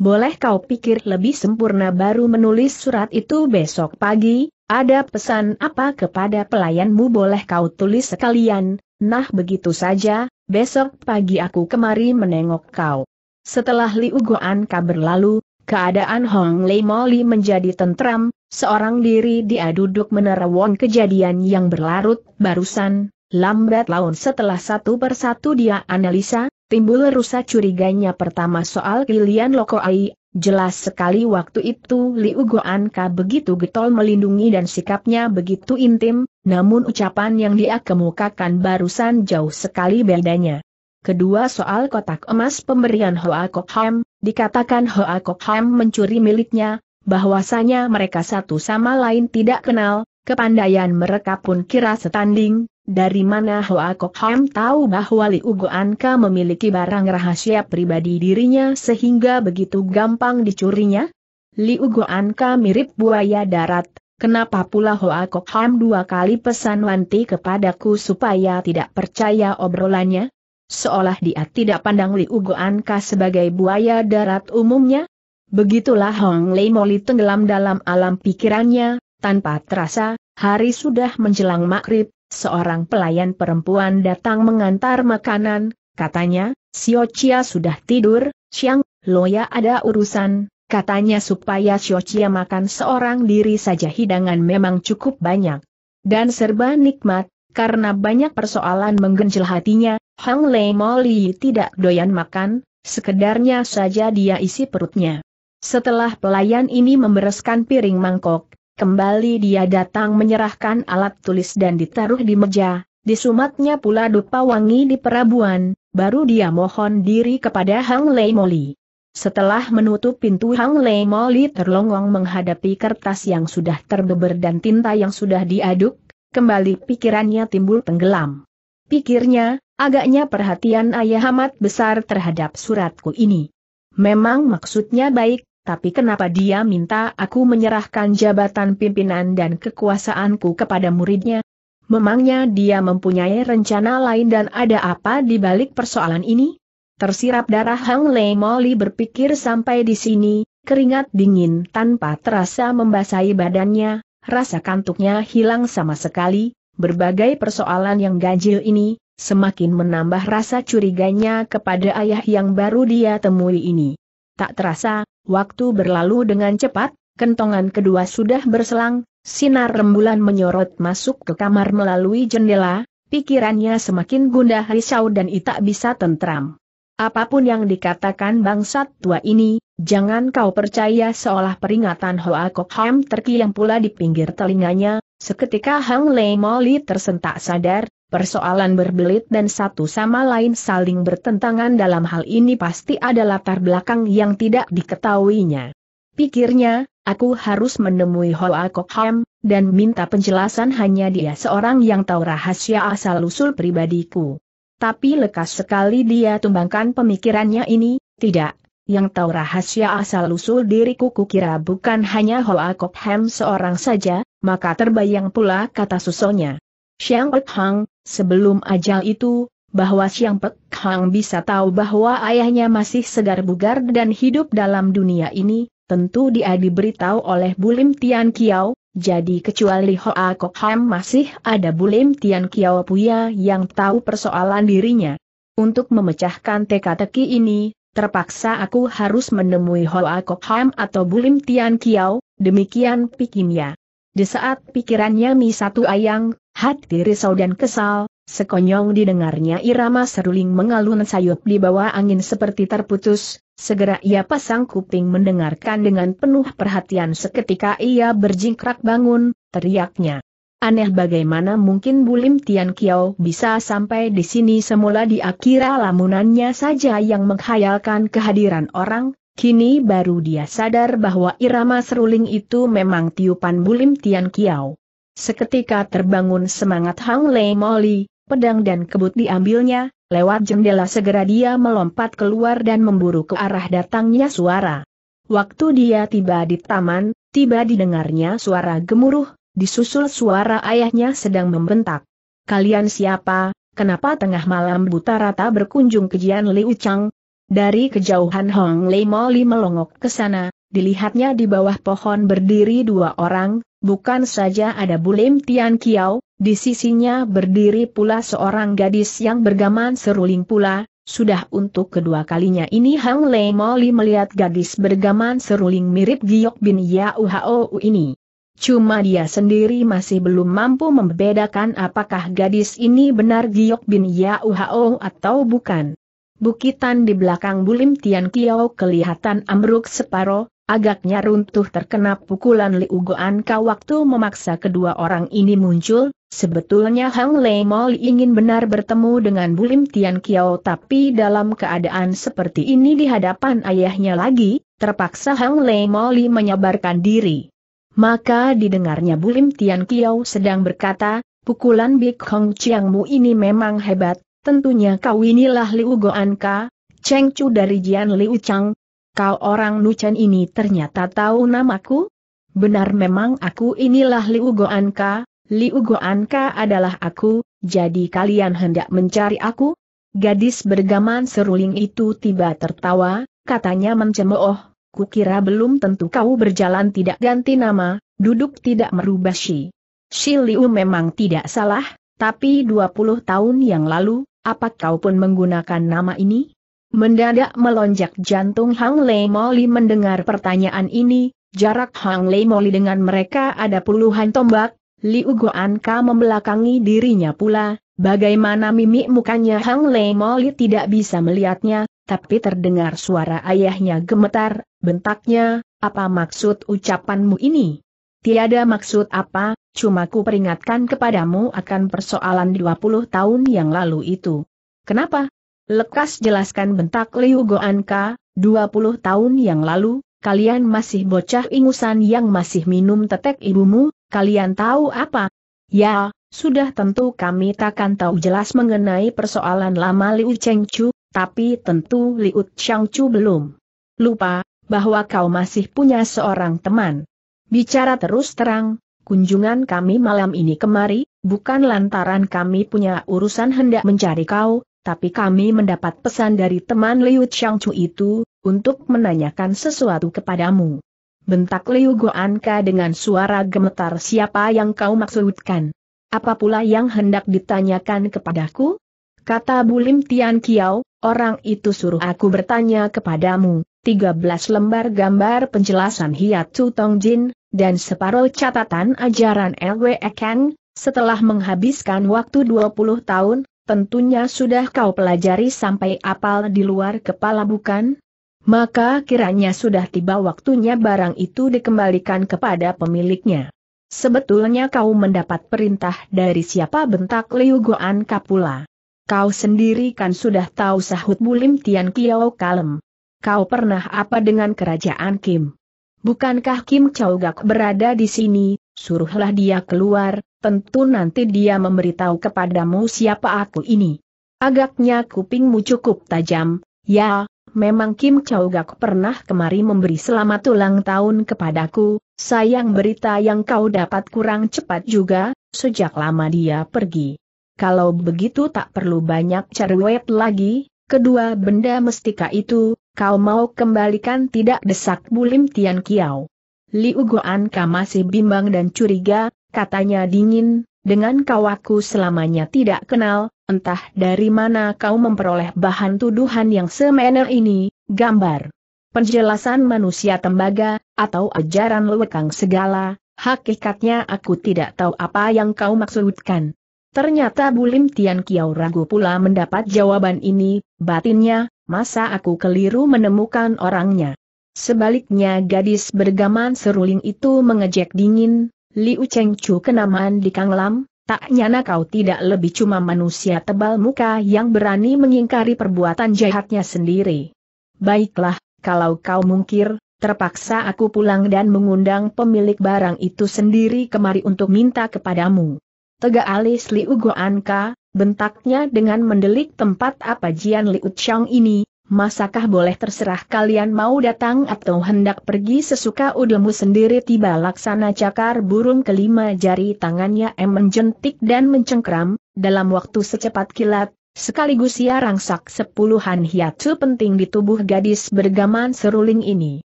boleh kau pikir lebih sempurna baru menulis surat itu besok pagi, ada pesan apa kepada pelayanmu boleh kau tulis sekalian, nah begitu saja, besok pagi aku kemari menengok kau. Setelah Liu Goan kabar lalu, keadaan Hong Lei Moli menjadi tentram, seorang diri dia duduk menerawang kejadian yang berlarut barusan, lambat laun setelah satu persatu dia analisa, Timbul rusa curiganya pertama soal Lilian Lokoai, jelas sekali waktu itu Liu Goanka begitu getol melindungi dan sikapnya begitu intim, namun ucapan yang dia kemukakan barusan jauh sekali bedanya. Kedua soal kotak emas pemberian Hoa Kok Ham, dikatakan Hoa Kok Ham mencuri miliknya, bahwasanya mereka satu sama lain tidak kenal, kepandaian mereka pun kira setanding, dari mana Hoa Kok Ham tahu bahwa Liu Goanka memiliki barang rahasia pribadi dirinya sehingga begitu gampang dicurinya? Liu Goanka mirip buaya darat, kenapa pula Hoa Kok Ham dua kali pesan Wanti kepadaku supaya tidak percaya obrolannya? Seolah dia tidak pandang Liu Goanka sebagai buaya darat umumnya? Begitulah Hong Lei Moli tenggelam dalam alam pikirannya, tanpa terasa, hari sudah menjelang maghrib, seorang pelayan perempuan datang mengantar makanan, katanya, Sio Chia sudah tidur, Xiang, Loya ada urusan, katanya supaya Sio Chia makan seorang diri saja hidangan memang cukup banyak. Dan serba nikmat, karena banyak persoalan menggenjel hatinya, Hang Lei Moli tidak doyan makan, sekedarnya saja dia isi perutnya. Setelah pelayan ini membereskan piring mangkok, Kembali dia datang menyerahkan alat tulis dan ditaruh di meja, disumatnya pula dupa wangi di perabuan, baru dia mohon diri kepada Hang Lei Moli. Setelah menutup pintu Hang Lei Moli terlongong menghadapi kertas yang sudah terbeber dan tinta yang sudah diaduk, kembali pikirannya timbul tenggelam. Pikirnya, agaknya perhatian ayah amat besar terhadap suratku ini. Memang maksudnya baik, tapi kenapa dia minta aku menyerahkan jabatan pimpinan dan kekuasaanku kepada muridnya? Memangnya dia mempunyai rencana lain dan ada apa di balik persoalan ini? Tersirap darah Hang Lei Moli berpikir sampai di sini, keringat dingin tanpa terasa membasahi badannya, rasa kantuknya hilang sama sekali, berbagai persoalan yang ganjil ini, semakin menambah rasa curiganya kepada ayah yang baru dia temui ini. Tak terasa, Waktu berlalu dengan cepat, kentongan kedua sudah berselang, sinar rembulan menyorot masuk ke kamar melalui jendela, pikirannya semakin gundah risau dan tak bisa tentram. Apapun yang dikatakan bangsat tua ini, jangan kau percaya seolah peringatan Hoa Kok Ham terkiam pula di pinggir telinganya, Seketika Hang Lei Moli tersentak sadar, persoalan berbelit dan satu sama lain saling bertentangan dalam hal ini pasti ada latar belakang yang tidak diketahuinya. Pikirnya, aku harus menemui Hoa Kokham, dan minta penjelasan hanya dia seorang yang tahu rahasia asal-usul pribadiku. Tapi lekas sekali dia tumbangkan pemikirannya ini, tidak, yang tahu rahasia asal-usul diriku kukira bukan hanya Hoa Kokham seorang saja, maka terbayang pula kata susonya. Xiang Pek Hang, sebelum ajal itu, bahwa Xiang Pek Hang bisa tahu bahwa ayahnya masih segar bugar dan hidup dalam dunia ini, tentu dia diberitahu oleh Bulim Tian Kiao, jadi kecuali Hoa Kok Ham masih ada Bulim Tian Kiao Puya yang tahu persoalan dirinya. Untuk memecahkan teka-teki ini, terpaksa aku harus menemui Hoa Kok Ham atau Bulim Tian Kiao, demikian pikirnya. Di saat pikirannya Mi Satu Ayang, hati risau dan kesal, sekonyong didengarnya irama seruling mengalun sayup di bawah angin seperti terputus, segera ia pasang kuping mendengarkan dengan penuh perhatian seketika ia berjingkrak bangun, teriaknya. Aneh bagaimana mungkin Bulim Tian Kiao bisa sampai di sini semula di akhir lamunannya saja yang menghayalkan kehadiran orang, Kini baru dia sadar bahwa irama seruling itu memang tiupan bulim Tian Kiao. Seketika terbangun semangat Hang Lei Moli, pedang dan kebut diambilnya, lewat jendela segera dia melompat keluar dan memburu ke arah datangnya suara. Waktu dia tiba di taman, tiba didengarnya suara gemuruh, disusul suara ayahnya sedang membentak. Kalian siapa, kenapa tengah malam buta rata berkunjung ke Jian Liu Chang, dari kejauhan Hong Lei Moli melongok ke sana, dilihatnya di bawah pohon berdiri dua orang, bukan saja ada Bulim Tian Kiao, di sisinya berdiri pula seorang gadis yang bergaman seruling pula, sudah untuk kedua kalinya ini Hong Lei Moli melihat gadis bergaman seruling mirip Giok bin Yao Hao ini. Cuma dia sendiri masih belum mampu membedakan apakah gadis ini benar Giok bin Yao Hao atau bukan bukitan di belakang Bulim Tian Kiao kelihatan ambruk separo, agaknya runtuh terkena pukulan Liu Goan Ka waktu memaksa kedua orang ini muncul, sebetulnya Hang Lei Mol ingin benar bertemu dengan Bulim Tian Kiao tapi dalam keadaan seperti ini di hadapan ayahnya lagi, terpaksa Hang Lei Mol menyabarkan diri. Maka didengarnya Bulim Tian Kiao sedang berkata, pukulan Big Hong Mu ini memang hebat, Tentunya kau inilah Liu Goanka, Cheng Chu dari Jian Liu Chang. Kau orang Nuchan ini ternyata tahu namaku? Benar memang aku inilah Liu Goanka, Liu Goanka adalah aku, jadi kalian hendak mencari aku? Gadis bergaman seruling itu tiba tertawa, katanya mencemooh, kukira belum tentu kau berjalan tidak ganti nama, duduk tidak merubah Shi. Shi Liu memang tidak salah, tapi 20 tahun yang lalu, apa kau pun menggunakan nama ini? Mendadak melonjak jantung Hang Lei Moli mendengar pertanyaan ini, jarak Hang Lei Moli dengan mereka ada puluhan tombak, Liu Goanka membelakangi dirinya pula, bagaimana mimik mukanya Hang Lei Moli tidak bisa melihatnya, tapi terdengar suara ayahnya gemetar, bentaknya, apa maksud ucapanmu ini? Tiada maksud apa, cuma ku peringatkan kepadamu akan persoalan 20 tahun yang lalu itu. Kenapa? Lekas jelaskan bentak Liu Goanka, 20 tahun yang lalu, kalian masih bocah ingusan yang masih minum tetek ibumu, kalian tahu apa? Ya, sudah tentu kami takkan tahu jelas mengenai persoalan lama Liu Chengchu, tapi tentu Liu Changchu belum. Lupa, bahwa kau masih punya seorang teman. Bicara terus terang, kunjungan kami malam ini kemari, bukan lantaran kami punya urusan hendak mencari kau, tapi kami mendapat pesan dari teman Liu Changchu itu, untuk menanyakan sesuatu kepadamu. Bentak Liu Goanka dengan suara gemetar siapa yang kau maksudkan. Apa pula yang hendak ditanyakan kepadaku? Kata Bulim Tian Kiao, orang itu suruh aku bertanya kepadamu, 13 lembar gambar penjelasan hiat Tong Jin dan separuh catatan ajaran LW Ekeng, setelah menghabiskan waktu 20 tahun, tentunya sudah kau pelajari sampai apal di luar kepala bukan? Maka kiranya sudah tiba waktunya barang itu dikembalikan kepada pemiliknya. Sebetulnya kau mendapat perintah dari siapa bentak Liu Goan Kapula. Kau sendiri kan sudah tahu sahut Bulim Tian Kiao Kalem. Kau pernah apa dengan kerajaan Kim? Bukankah Kim Chow Gak berada di sini, suruhlah dia keluar, tentu nanti dia memberitahu kepadamu siapa aku ini. Agaknya kupingmu cukup tajam, ya, memang Kim Chow Gak pernah kemari memberi selamat ulang tahun kepadaku, sayang berita yang kau dapat kurang cepat juga, sejak lama dia pergi. Kalau begitu tak perlu banyak cerwet lagi, kedua benda mestika itu, Kau mau kembalikan tidak desak Bulim Tian Kiao. Liu Goanka masih bimbang dan curiga, katanya dingin, dengan kau aku selamanya tidak kenal, entah dari mana kau memperoleh bahan tuduhan yang semener ini, gambar. Penjelasan manusia tembaga, atau ajaran lewekang segala, hakikatnya aku tidak tahu apa yang kau maksudkan. Ternyata Bulim Tian Kiao ragu pula mendapat jawaban ini, batinnya, masa aku keliru menemukan orangnya. Sebaliknya gadis bergaman seruling itu mengejek dingin, Liu Chengchu kenamaan di Kang Lam, tak nyana kau tidak lebih cuma manusia tebal muka yang berani mengingkari perbuatan jahatnya sendiri. Baiklah, kalau kau mungkir, terpaksa aku pulang dan mengundang pemilik barang itu sendiri kemari untuk minta kepadamu. Tegak alis Liu Goanka, bentaknya dengan mendelik tempat apa Jian Liu ini, masakah boleh terserah kalian mau datang atau hendak pergi sesuka udemu sendiri tiba laksana cakar burung kelima jari tangannya em menjentik dan mencengkram, dalam waktu secepat kilat, sekaligus ia rangsak sepuluhan hiatu penting di tubuh gadis bergaman seruling ini.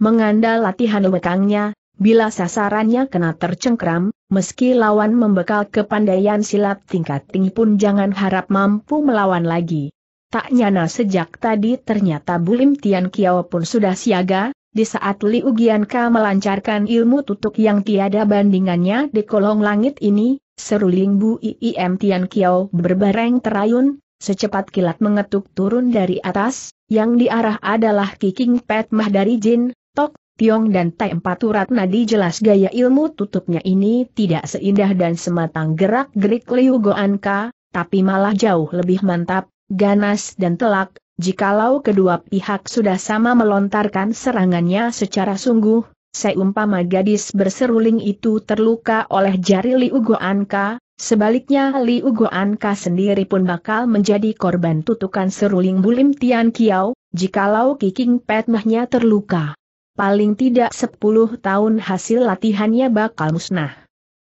Mengandal latihan lekangnya, Bila sasarannya kena tercengkram, meski lawan membekal kepandaian silat tingkat tinggi pun jangan harap mampu melawan lagi. Tak nyana sejak tadi ternyata Bulim Tian Kiao pun sudah siaga, di saat Liu Gianka melancarkan ilmu tutup yang tiada bandingannya di kolong langit ini, seruling Bu Iim Tian Kiao berbareng terayun, secepat kilat mengetuk turun dari atas, yang diarah adalah Kiking Pet Mah dari Jin, Tok Tiong dan Tai Empat nadi jelas gaya ilmu tutupnya ini tidak seindah dan sematang gerak-gerik Liu Goanka, tapi malah jauh lebih mantap, ganas dan telak, jikalau kedua pihak sudah sama melontarkan serangannya secara sungguh, seumpama gadis berseruling itu terluka oleh jari Liu Goanka, Sebaliknya Liu Goanka sendiri pun bakal menjadi korban tutukan seruling Bulim Tian Kiao, jikalau Kiking Petmahnya terluka paling tidak 10 tahun hasil latihannya bakal musnah.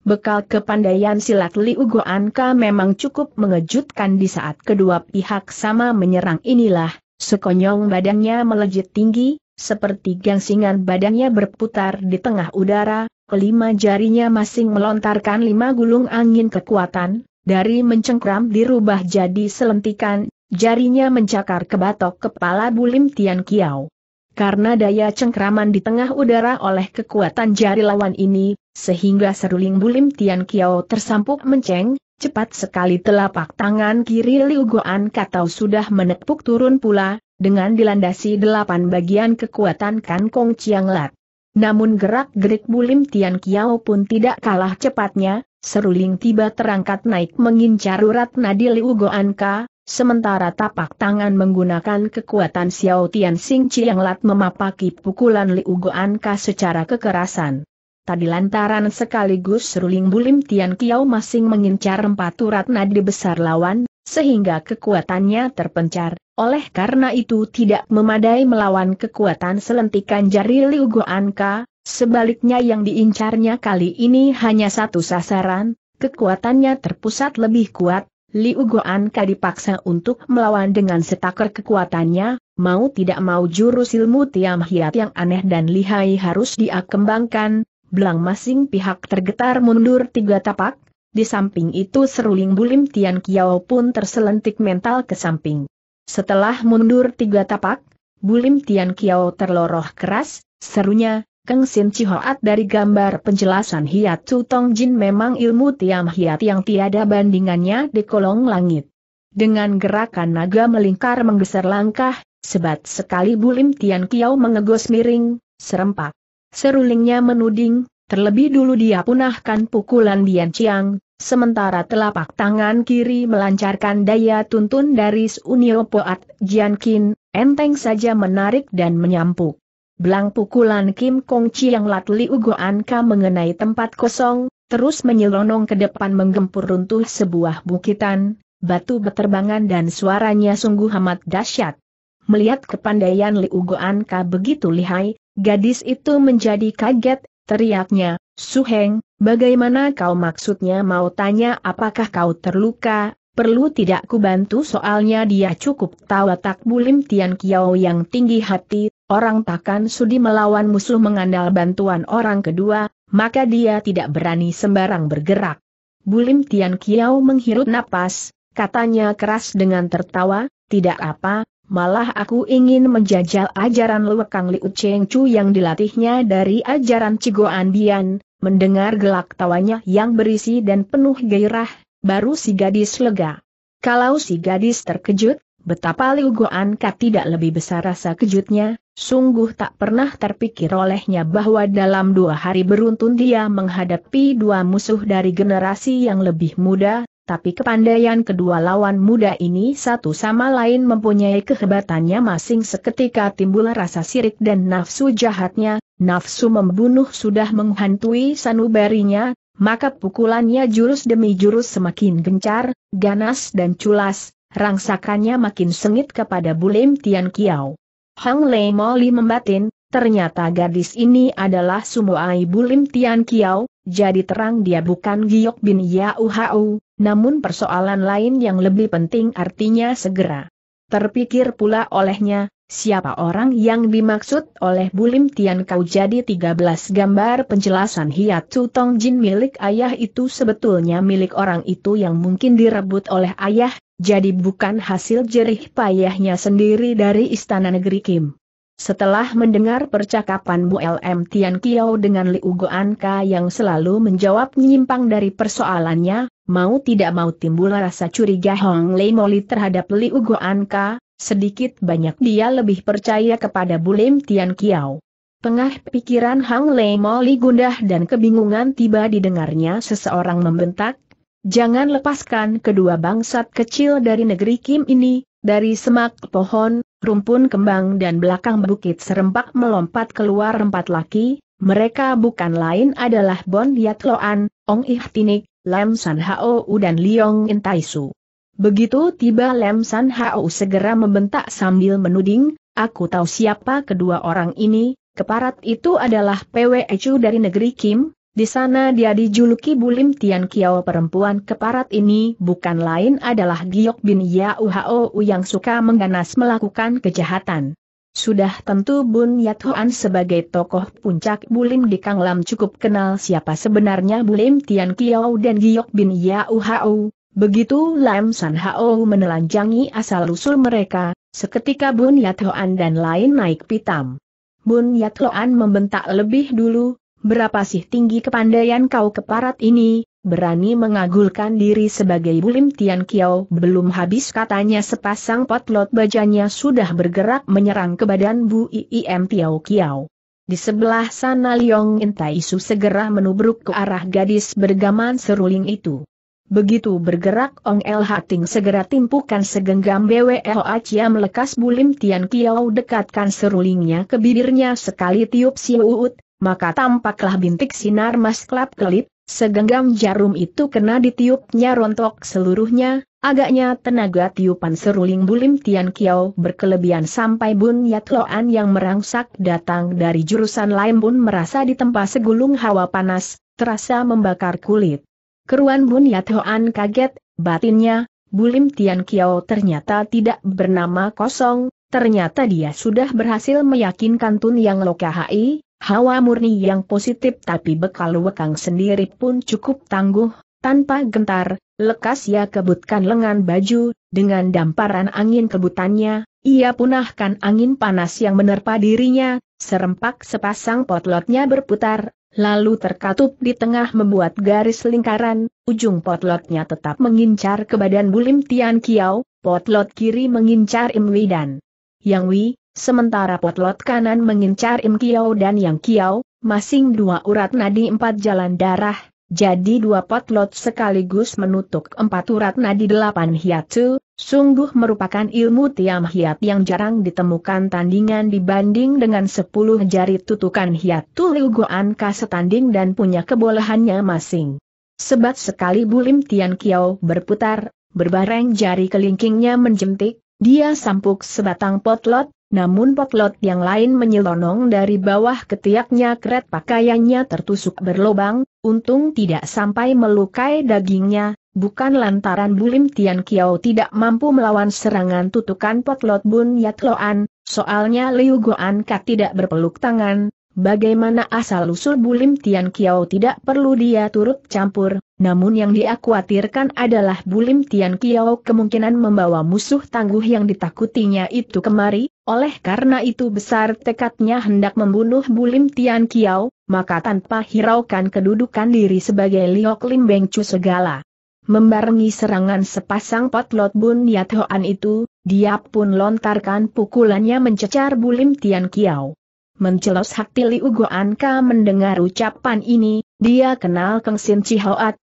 Bekal kepandaian silat Liu Goanka memang cukup mengejutkan di saat kedua pihak sama menyerang inilah, sekonyong badannya melejit tinggi, seperti gangsingan badannya berputar di tengah udara, kelima jarinya masing melontarkan lima gulung angin kekuatan, dari mencengkram dirubah jadi selentikan, jarinya mencakar ke batok kepala Bulim Tian Kiao karena daya cengkraman di tengah udara oleh kekuatan jari lawan ini, sehingga seruling bulim Tian Kiao tersampuk menceng, cepat sekali telapak tangan kiri Liu Goan Katau sudah menepuk turun pula, dengan dilandasi delapan bagian kekuatan Kan Kong Chiang Lat. Namun gerak-gerik bulim Tian Kiao pun tidak kalah cepatnya, seruling tiba terangkat naik mengincar urat nadi Liu Goan Ka, Sementara tapak tangan menggunakan kekuatan Xiao Tian Sing Chiang Lat memapaki pukulan Liu Goan Ka secara kekerasan. Tadi lantaran sekaligus seruling bulim Tian Kiao masing mengincar empat urat nadi besar lawan, sehingga kekuatannya terpencar. Oleh karena itu tidak memadai melawan kekuatan selentikan jari Liu Goan Ka, sebaliknya yang diincarnya kali ini hanya satu sasaran, kekuatannya terpusat lebih kuat, Liu kadi dipaksa untuk melawan dengan setaker kekuatannya, mau tidak mau jurus ilmu Tiam Hiat yang aneh dan lihai harus diakembangkan. belang masing pihak tergetar mundur tiga tapak, di samping itu seruling bulim Tian Kiao pun terselentik mental ke samping. Setelah mundur tiga tapak, bulim Tian Kiao terloroh keras, serunya, Keng Sin Cihoat dari gambar penjelasan Hiat Tu Tong Jin memang ilmu Tiam Hiat yang tiada bandingannya di kolong langit. Dengan gerakan naga melingkar menggeser langkah, sebat sekali Bulim Tian Kiao mengegos miring, serempak. Serulingnya menuding, terlebih dulu dia punahkan pukulan Bian Chiang, sementara telapak tangan kiri melancarkan daya tuntun dari Sunio Poat Jiankin, enteng saja menarik dan menyampuk belang pukulan Kim Kong yang Lat Liu Ugo Anka mengenai tempat kosong, terus menyelonong ke depan menggempur runtuh sebuah bukitan, batu beterbangan dan suaranya sungguh amat dahsyat. Melihat kepandaian Li Ugo Anka begitu lihai, gadis itu menjadi kaget, teriaknya, Suheng, bagaimana kau maksudnya mau tanya apakah kau terluka, Perlu tidak kubantu soalnya dia cukup tahu tak bulim Tian Kiao yang tinggi hati, orang takkan sudi melawan musuh mengandal bantuan orang kedua, maka dia tidak berani sembarang bergerak. Bulim Tian Kiao menghirup napas, katanya keras dengan tertawa, tidak apa, malah aku ingin menjajal ajaran Luekang Liu Cheng Chu yang dilatihnya dari ajaran Cigoan Bian, mendengar gelak tawanya yang berisi dan penuh gairah, Baru si gadis lega. Kalau si gadis terkejut, betapa Liu kat tidak lebih besar rasa kejutnya, sungguh tak pernah terpikir olehnya bahwa dalam dua hari beruntun dia menghadapi dua musuh dari generasi yang lebih muda, tapi kepandaian kedua lawan muda ini satu sama lain mempunyai kehebatannya masing seketika timbul rasa sirik dan nafsu jahatnya, nafsu membunuh sudah menghantui sanubarinya, maka pukulannya jurus demi jurus semakin gencar, ganas dan culas, rangsakannya makin sengit kepada Bulim Tian Kiao. Hang Lei Moli membatin, ternyata gadis ini adalah Sumoai Bulim Tian Kiao, jadi terang dia bukan Giok Bin Yau Hau, namun persoalan lain yang lebih penting artinya segera. Terpikir pula olehnya, Siapa orang yang dimaksud oleh Bulim Tian Kau jadi 13 gambar penjelasan hiat Tong Jin milik ayah itu sebetulnya milik orang itu yang mungkin direbut oleh ayah, jadi bukan hasil jerih payahnya sendiri dari istana negeri Kim. Setelah mendengar percakapan Bu LM Tian Kiao dengan Liu Goan Ka yang selalu menjawab menyimpang dari persoalannya, mau tidak mau timbul rasa curiga Hong Lei Moli terhadap Liu Goan Ka, Sedikit banyak dia lebih percaya kepada Bulim Tian Kiao. Tengah pikiran Hang Lei Moli gundah dan kebingungan tiba didengarnya seseorang membentak, Jangan lepaskan kedua bangsat kecil dari negeri Kim ini, dari semak pohon, rumpun kembang dan belakang bukit serempak melompat keluar empat laki, mereka bukan lain adalah Bon Yat Loan, Ong Ihtinik, Lam San Hao dan Liong In Begitu tiba Lem San Hao segera membentak sambil menuding, aku tahu siapa kedua orang ini, keparat itu adalah PW Chu dari negeri Kim, di sana dia dijuluki Bulim Tian Kiao perempuan keparat ini bukan lain adalah Giok Bin Yao Hao yang suka mengganas melakukan kejahatan. Sudah tentu Bun Yat Hoan sebagai tokoh puncak Bulim di Kang Lam cukup kenal siapa sebenarnya Bulim Tian Kiao dan Giok Bin Yao Hao, Begitu Lam San Hao menelanjangi asal-usul mereka, seketika Bun Yat Hoan dan lain naik pitam. Bun Yat Hoan membentak lebih dulu, berapa sih tinggi kepandaian kau keparat ini, berani mengagulkan diri sebagai Bulim Tian Kiao. Belum habis katanya sepasang potlot bajanya sudah bergerak menyerang ke badan Bu Iim Tiao Kiao. Di sebelah sana Liong Su segera menubruk ke arah gadis bergaman seruling itu. Begitu bergerak Ong El Hating segera timpukan segenggam BWL Acia melekas bulim Tian Kiao dekatkan serulingnya ke bibirnya sekali tiup si uut, maka tampaklah bintik sinar mas kelap kelip, segenggam jarum itu kena ditiupnya rontok seluruhnya, agaknya tenaga tiupan seruling bulim Tian Kiao berkelebihan sampai Bun Yat yang merangsak datang dari jurusan lain pun merasa ditempa segulung hawa panas, terasa membakar kulit. Keruan Bun Yathoan kaget, batinnya, Bulim Tian Kiao ternyata tidak bernama kosong, ternyata dia sudah berhasil meyakinkan Tun Yang Lokahai, hawa murni yang positif tapi bekal wekang sendiri pun cukup tangguh, tanpa gentar, lekas ia kebutkan lengan baju, dengan damparan angin kebutannya, ia punahkan angin panas yang menerpa dirinya, serempak sepasang potlotnya berputar, lalu terkatup di tengah membuat garis lingkaran, ujung potlotnya tetap mengincar ke badan Bulim Tian Kiao, potlot kiri mengincar Im Wei dan Yang Wei, sementara potlot kanan mengincar Im Kiao dan Yang Kiao, masing dua urat nadi empat jalan darah, jadi dua potlot sekaligus menutup empat urat nadi delapan hiatu, Sungguh merupakan ilmu tiam hiat yang jarang ditemukan tandingan dibanding dengan sepuluh jari tutukan hiat Tuliu Goan Ka setanding dan punya kebolehannya masing. Sebat sekali Bulim Tian Kiao berputar, berbareng jari kelingkingnya menjentik, dia sampuk sebatang potlot, namun potlot yang lain menyelonong dari bawah ketiaknya kret pakaiannya tertusuk berlobang, untung tidak sampai melukai dagingnya, bukan lantaran Bulim Tian Kiao tidak mampu melawan serangan tutukan potlot Bun Yat Loan, soalnya Liu Goan Kat tidak berpeluk tangan, bagaimana asal-usul Bulim Tian Kiao tidak perlu dia turut campur, namun yang khawatirkan adalah Bulim Tian Kiao kemungkinan membawa musuh tangguh yang ditakutinya itu kemari, oleh karena itu besar tekadnya hendak membunuh Bulim Tian Kiao, maka tanpa hiraukan kedudukan diri sebagai Liok Lim Beng Chu segala Membarengi serangan sepasang potlot Bun Yat Hoan itu, dia pun lontarkan pukulannya mencecar bulim Tian Kiao. Mencelos hati Liu Goan Anka mendengar ucapan ini, dia kenal Keng Sin Chi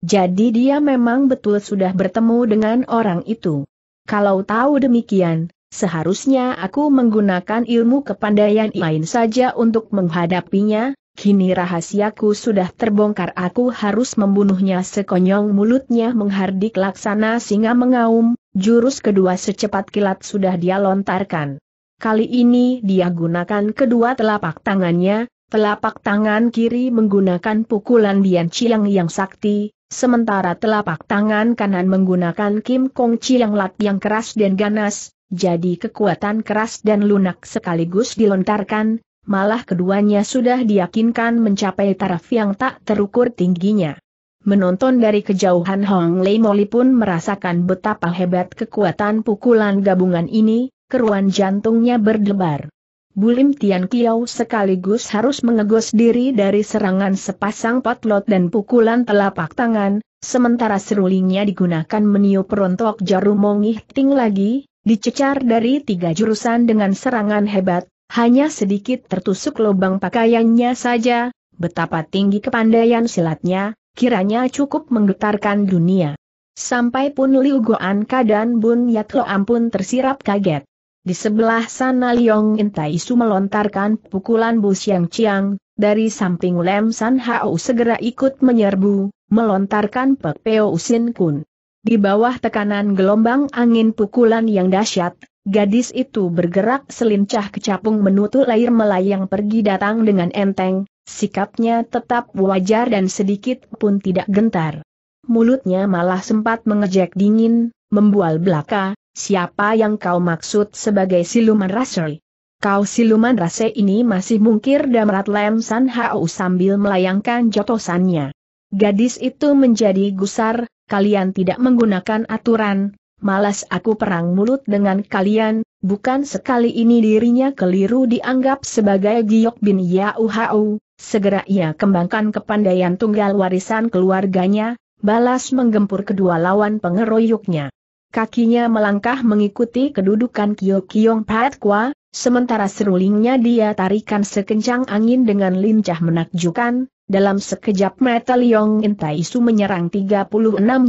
jadi dia memang betul sudah bertemu dengan orang itu. Kalau tahu demikian, seharusnya aku menggunakan ilmu kepandaian lain saja untuk menghadapinya, Kini rahasiaku sudah terbongkar aku harus membunuhnya sekonyong mulutnya menghardik laksana singa mengaum, jurus kedua secepat kilat sudah dia lontarkan. Kali ini dia gunakan kedua telapak tangannya, telapak tangan kiri menggunakan pukulan Dian Chiang yang sakti, sementara telapak tangan kanan menggunakan Kim Kong Chiang Lat yang keras dan ganas, jadi kekuatan keras dan lunak sekaligus dilontarkan, malah keduanya sudah diyakinkan mencapai taraf yang tak terukur tingginya. Menonton dari kejauhan Hong Lei Moli pun merasakan betapa hebat kekuatan pukulan gabungan ini, keruan jantungnya berdebar. Bulim Tian Kiao sekaligus harus mengegos diri dari serangan sepasang potlot dan pukulan telapak tangan, sementara serulingnya digunakan meniup rontok jarum Mongih Ting lagi, dicecar dari tiga jurusan dengan serangan hebat, hanya sedikit tertusuk lubang pakaiannya saja, betapa tinggi kepandaian silatnya, kiranya cukup menggetarkan dunia. Sampai pun Liu Goan Kadan Bun Yat Lo ampun tersirap kaget. Di sebelah sana Liong Intai Su melontarkan pukulan Bu Xiang Chiang, dari samping Lem San Hao segera ikut menyerbu, melontarkan Pek Peo Usin Kun. Di bawah tekanan gelombang angin pukulan yang dahsyat, Gadis itu bergerak selincah kecapung menutup layar melayang pergi datang dengan enteng, sikapnya tetap wajar dan sedikit pun tidak gentar. Mulutnya malah sempat mengejek dingin, membual belaka, siapa yang kau maksud sebagai siluman rasul? Kau siluman rase ini masih mungkir damrat Lem San hau sambil melayangkan jotosannya. Gadis itu menjadi gusar, kalian tidak menggunakan aturan, malas aku perang mulut dengan kalian, bukan sekali ini dirinya keliru dianggap sebagai Giok bin Yauhau, segera ia kembangkan kepandaian tunggal warisan keluarganya, balas menggempur kedua lawan pengeroyoknya. Kakinya melangkah mengikuti kedudukan Kyokyong Patkwa, sementara serulingnya dia tarikan sekencang angin dengan lincah menakjubkan, dalam sekejap mata Liong Intaisu menyerang 36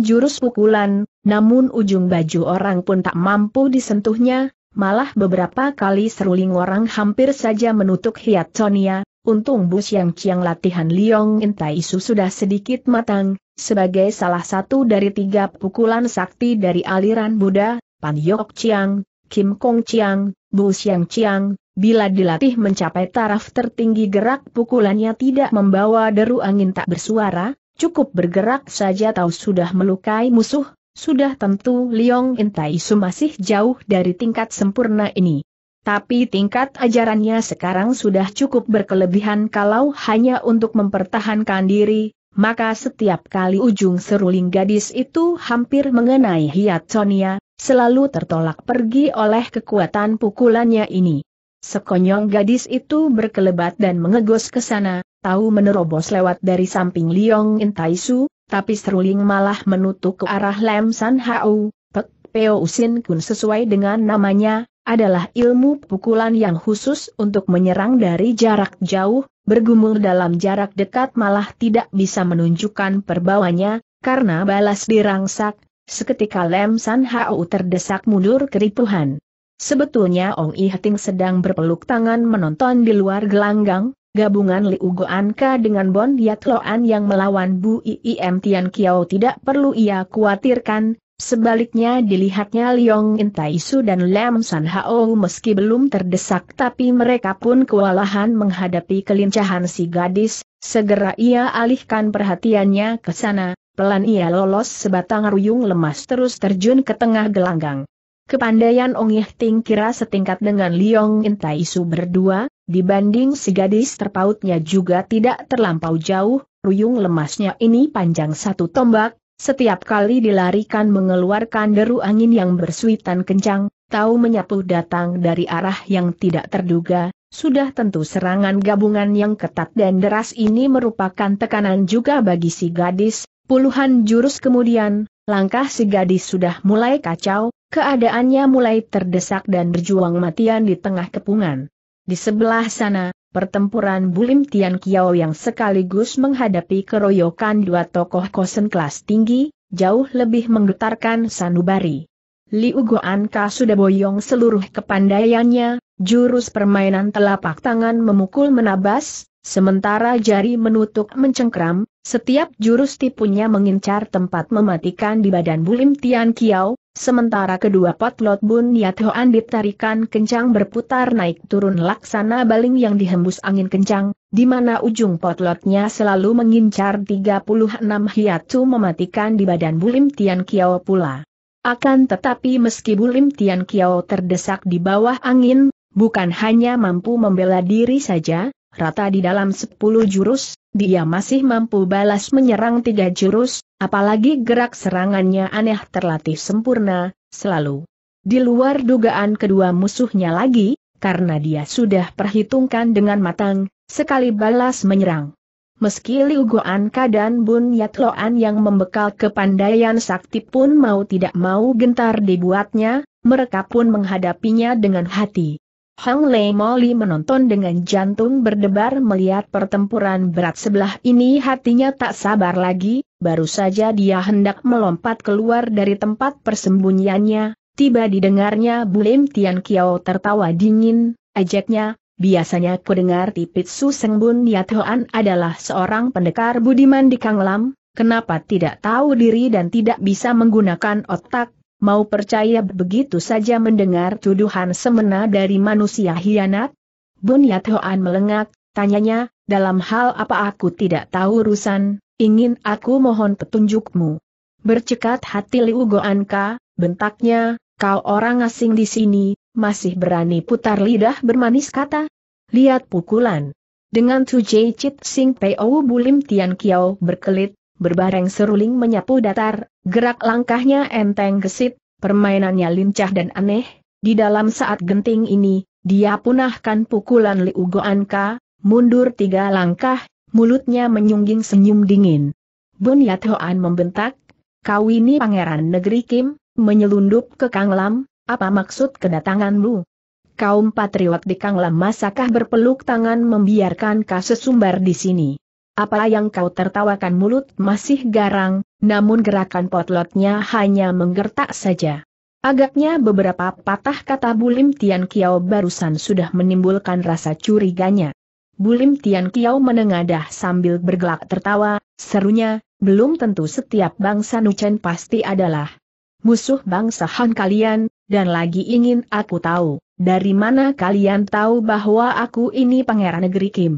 jurus pukulan, namun ujung baju orang pun tak mampu disentuhnya, malah beberapa kali seruling orang hampir saja menutup hiat Sonia, Untung bus yang ciang latihan Liong Intaisu sudah sedikit matang, sebagai salah satu dari tiga pukulan sakti dari aliran Buddha, Pan Yok Chiang, Kim Kong Chiang, Bus Yang Chiang, Bila dilatih mencapai taraf tertinggi gerak pukulannya tidak membawa deru angin tak bersuara, cukup bergerak saja tahu sudah melukai musuh, sudah tentu Liong Intai Su masih jauh dari tingkat sempurna ini. Tapi tingkat ajarannya sekarang sudah cukup berkelebihan kalau hanya untuk mempertahankan diri, maka setiap kali ujung seruling gadis itu hampir mengenai Hiat Sonia, selalu tertolak pergi oleh kekuatan pukulannya ini. Sekonyong gadis itu berkelebat dan mengegos ke sana, tahu menerobos lewat dari samping Liong In tapi seruling malah menutup ke arah Lem San Hau, Pek Peo Usin Kun sesuai dengan namanya, adalah ilmu pukulan yang khusus untuk menyerang dari jarak jauh, bergumul dalam jarak dekat malah tidak bisa menunjukkan perbawanya, karena balas dirangsak, seketika Lem San Hau terdesak mundur keripuhan. Sebetulnya Ong I Hating sedang berpeluk tangan menonton di luar gelanggang, gabungan Liu Goanka dengan Bon Yat Loan yang melawan Bu Iim Tian Kiao tidak perlu ia khawatirkan, Sebaliknya dilihatnya Liong Intaisu dan Lam San Hao meski belum terdesak tapi mereka pun kewalahan menghadapi kelincahan si gadis, segera ia alihkan perhatiannya ke sana, pelan ia lolos sebatang ruyung lemas terus terjun ke tengah gelanggang. Kepandaian Ong Yeh Ting kira setingkat dengan Liong In Tai Su berdua, dibanding si gadis terpautnya juga tidak terlampau jauh, ruyung lemasnya ini panjang satu tombak, setiap kali dilarikan mengeluarkan deru angin yang bersuitan kencang, tahu menyapu datang dari arah yang tidak terduga, sudah tentu serangan gabungan yang ketat dan deras ini merupakan tekanan juga bagi si gadis, puluhan jurus kemudian, langkah si gadis sudah mulai kacau, Keadaannya mulai terdesak dan berjuang matian di tengah kepungan. Di sebelah sana, pertempuran Bulim Tian Kiao yang sekaligus menghadapi keroyokan dua tokoh kosen kelas tinggi, jauh lebih menggetarkan sanubari. Liu Goanka sudah boyong seluruh kepandaiannya, jurus permainan telapak tangan memukul menabas, sementara jari menutup mencengkram, setiap jurus tipunya mengincar tempat mematikan di badan Bulim Tian Kiao, Sementara kedua potlot Bun hoan ditarikan kencang berputar naik turun laksana baling yang dihembus angin kencang, di mana ujung potlotnya selalu mengincar 36 hiatu mematikan di badan Bulim Tian Kiao pula. Akan tetapi meski Bulim Tian Kiao terdesak di bawah angin, bukan hanya mampu membela diri saja, rata di dalam 10 jurus, dia masih mampu balas menyerang tiga jurus, Apalagi gerak serangannya aneh terlatih sempurna, selalu. Di luar dugaan kedua musuhnya lagi, karena dia sudah perhitungkan dengan matang, sekali balas menyerang. Meski Liu Goanka dan Bun Loan yang membekal kepandaian sakti pun mau tidak mau gentar dibuatnya, mereka pun menghadapinya dengan hati. Hang Lei Moli menonton dengan jantung berdebar melihat pertempuran berat sebelah ini hatinya tak sabar lagi, baru saja dia hendak melompat keluar dari tempat persembunyiannya, tiba didengarnya Bulim Tian Kiao tertawa dingin, ajaknya, biasanya dengar Tipit Su Seng Bun Hoan adalah seorang pendekar budiman di Kang Lam. kenapa tidak tahu diri dan tidak bisa menggunakan otak, mau percaya begitu saja mendengar tuduhan semena dari manusia hianat? Bun Yat Hoan melengak, tanyanya, dalam hal apa aku tidak tahu urusan, Ingin aku mohon petunjukmu. Bercekat hati Liu Goanka, bentaknya, kau orang asing di sini, masih berani putar lidah bermanis kata? Lihat pukulan. Dengan Jai Chit Sing Peo Bulim Tian Kiao berkelit, berbareng seruling menyapu datar, gerak langkahnya enteng gesit, permainannya lincah dan aneh, di dalam saat genting ini, dia punahkan pukulan Liu Goanka, mundur tiga langkah, mulutnya menyungging senyum dingin. Bunyat Hoan membentak, kau ini pangeran negeri Kim, menyelundup ke Kanglam, apa maksud kedatanganmu? Kaum patriot di Kanglam masakah berpeluk tangan membiarkan kasus sumbar di sini? Apa yang kau tertawakan mulut masih garang, namun gerakan potlotnya hanya menggertak saja. Agaknya beberapa patah kata Bulim Tian Kiao barusan sudah menimbulkan rasa curiganya. Bulim Tian Kiao menengadah sambil bergelak tertawa, serunya, belum tentu setiap bangsa Nuchen pasti adalah musuh bangsa Han kalian, dan lagi ingin aku tahu, dari mana kalian tahu bahwa aku ini pangeran negeri Kim.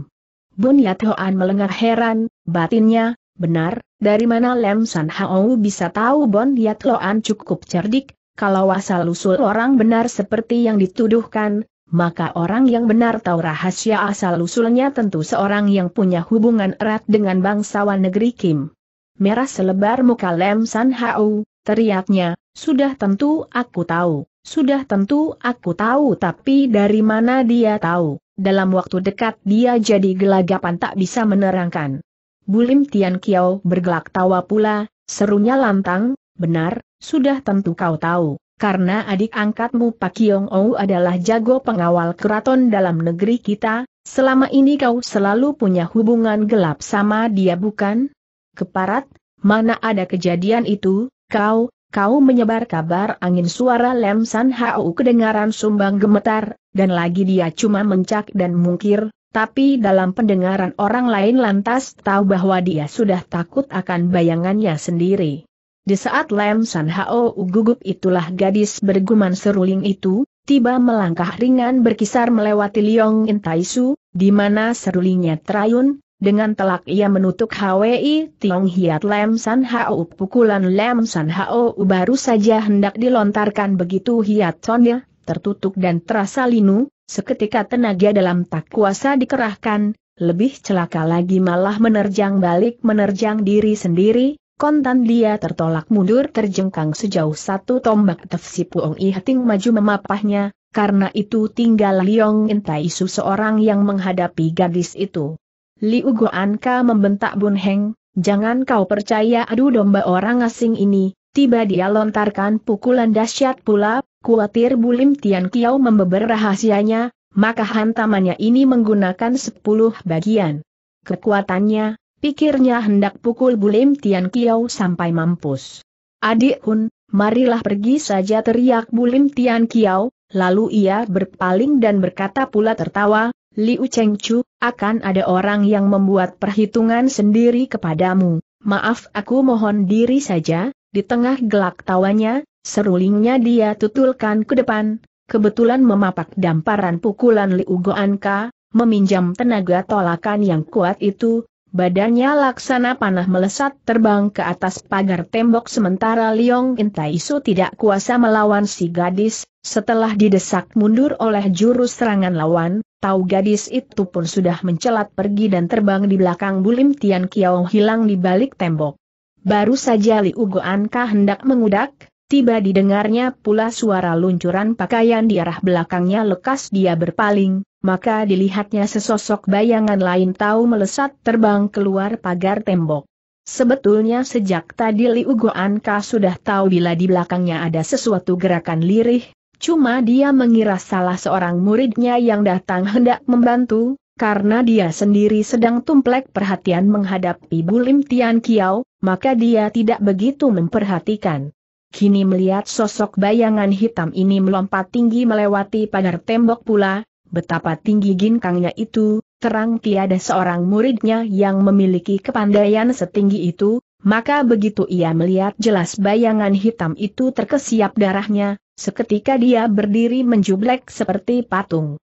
Bun Yat Hoan melengah heran, batinnya, benar, dari mana Lem San Hao bisa tahu Bon Yat Hoan cukup cerdik, kalau asal-usul orang benar seperti yang dituduhkan, maka orang yang benar tahu rahasia asal-usulnya tentu seorang yang punya hubungan erat dengan bangsawan negeri Kim. Merah selebar muka Lem San Hau, teriaknya, sudah tentu aku tahu, sudah tentu aku tahu tapi dari mana dia tahu, dalam waktu dekat dia jadi gelagapan tak bisa menerangkan. Bulim Tian Kiao bergelak tawa pula, serunya lantang, benar, sudah tentu kau tahu karena adik angkatmu Pak Yong Ou adalah jago pengawal keraton dalam negeri kita, selama ini kau selalu punya hubungan gelap sama dia bukan? Keparat, mana ada kejadian itu, kau, kau menyebar kabar angin suara Lem San Hau kedengaran sumbang gemetar, dan lagi dia cuma mencak dan mungkir, tapi dalam pendengaran orang lain lantas tahu bahwa dia sudah takut akan bayangannya sendiri. Di saat Lem San Hao gugup itulah gadis berguman seruling itu, tiba melangkah ringan berkisar melewati Liong In Taisu, di mana serulingnya terayun, dengan telak ia menutup HWI Tiong Hiat Lem San Hao pukulan Lem San Hao baru saja hendak dilontarkan begitu Hiat Sonnya, tertutup dan terasa linu, seketika tenaga dalam tak kuasa dikerahkan, lebih celaka lagi malah menerjang balik menerjang diri sendiri, Kontan dia tertolak mundur terjengkang sejauh satu tombak Tefsi Puong I Hating maju memapahnya, karena itu tinggal Liong Intai Su seorang yang menghadapi gadis itu. Liu Anka membentak Bun Heng, jangan kau percaya adu domba orang asing ini, tiba dia lontarkan pukulan dahsyat pula, kuatir Bulim Tian Kiao membeber rahasianya, maka hantamannya ini menggunakan sepuluh bagian. Kekuatannya, Pikirnya hendak pukul Bulim Tian Kiao sampai mampus. Adik Hun, marilah pergi saja teriak Bulim Tian Kiao, lalu ia berpaling dan berkata pula tertawa, Liu Cheng Chu, akan ada orang yang membuat perhitungan sendiri kepadamu, maaf aku mohon diri saja, di tengah gelak tawanya, serulingnya dia tutulkan ke depan, kebetulan memapak damparan pukulan Liu Goanka, meminjam tenaga tolakan yang kuat itu, Badannya laksana panah melesat terbang ke atas pagar tembok sementara Liong Intaisu tidak kuasa melawan si gadis, setelah didesak mundur oleh jurus serangan lawan, tahu gadis itu pun sudah mencelat pergi dan terbang di belakang Bulim Tian Kiao hilang di balik tembok. Baru saja Liu Goanka hendak mengudak, tiba didengarnya pula suara luncuran pakaian di arah belakangnya lekas dia berpaling, maka dilihatnya sesosok bayangan lain tahu melesat terbang keluar pagar tembok. Sebetulnya sejak tadi Liu Goanka sudah tahu bila di belakangnya ada sesuatu gerakan lirih, cuma dia mengira salah seorang muridnya yang datang hendak membantu, karena dia sendiri sedang tumplek perhatian menghadapi Bulim Tian Kiao, maka dia tidak begitu memperhatikan. Kini melihat sosok bayangan hitam ini melompat tinggi melewati pagar tembok pula, Betapa tinggi ginkangnya itu, terang tiada seorang muridnya yang memiliki kepandaian setinggi itu, maka begitu ia melihat jelas bayangan hitam itu terkesiap darahnya, seketika dia berdiri menjublek seperti patung.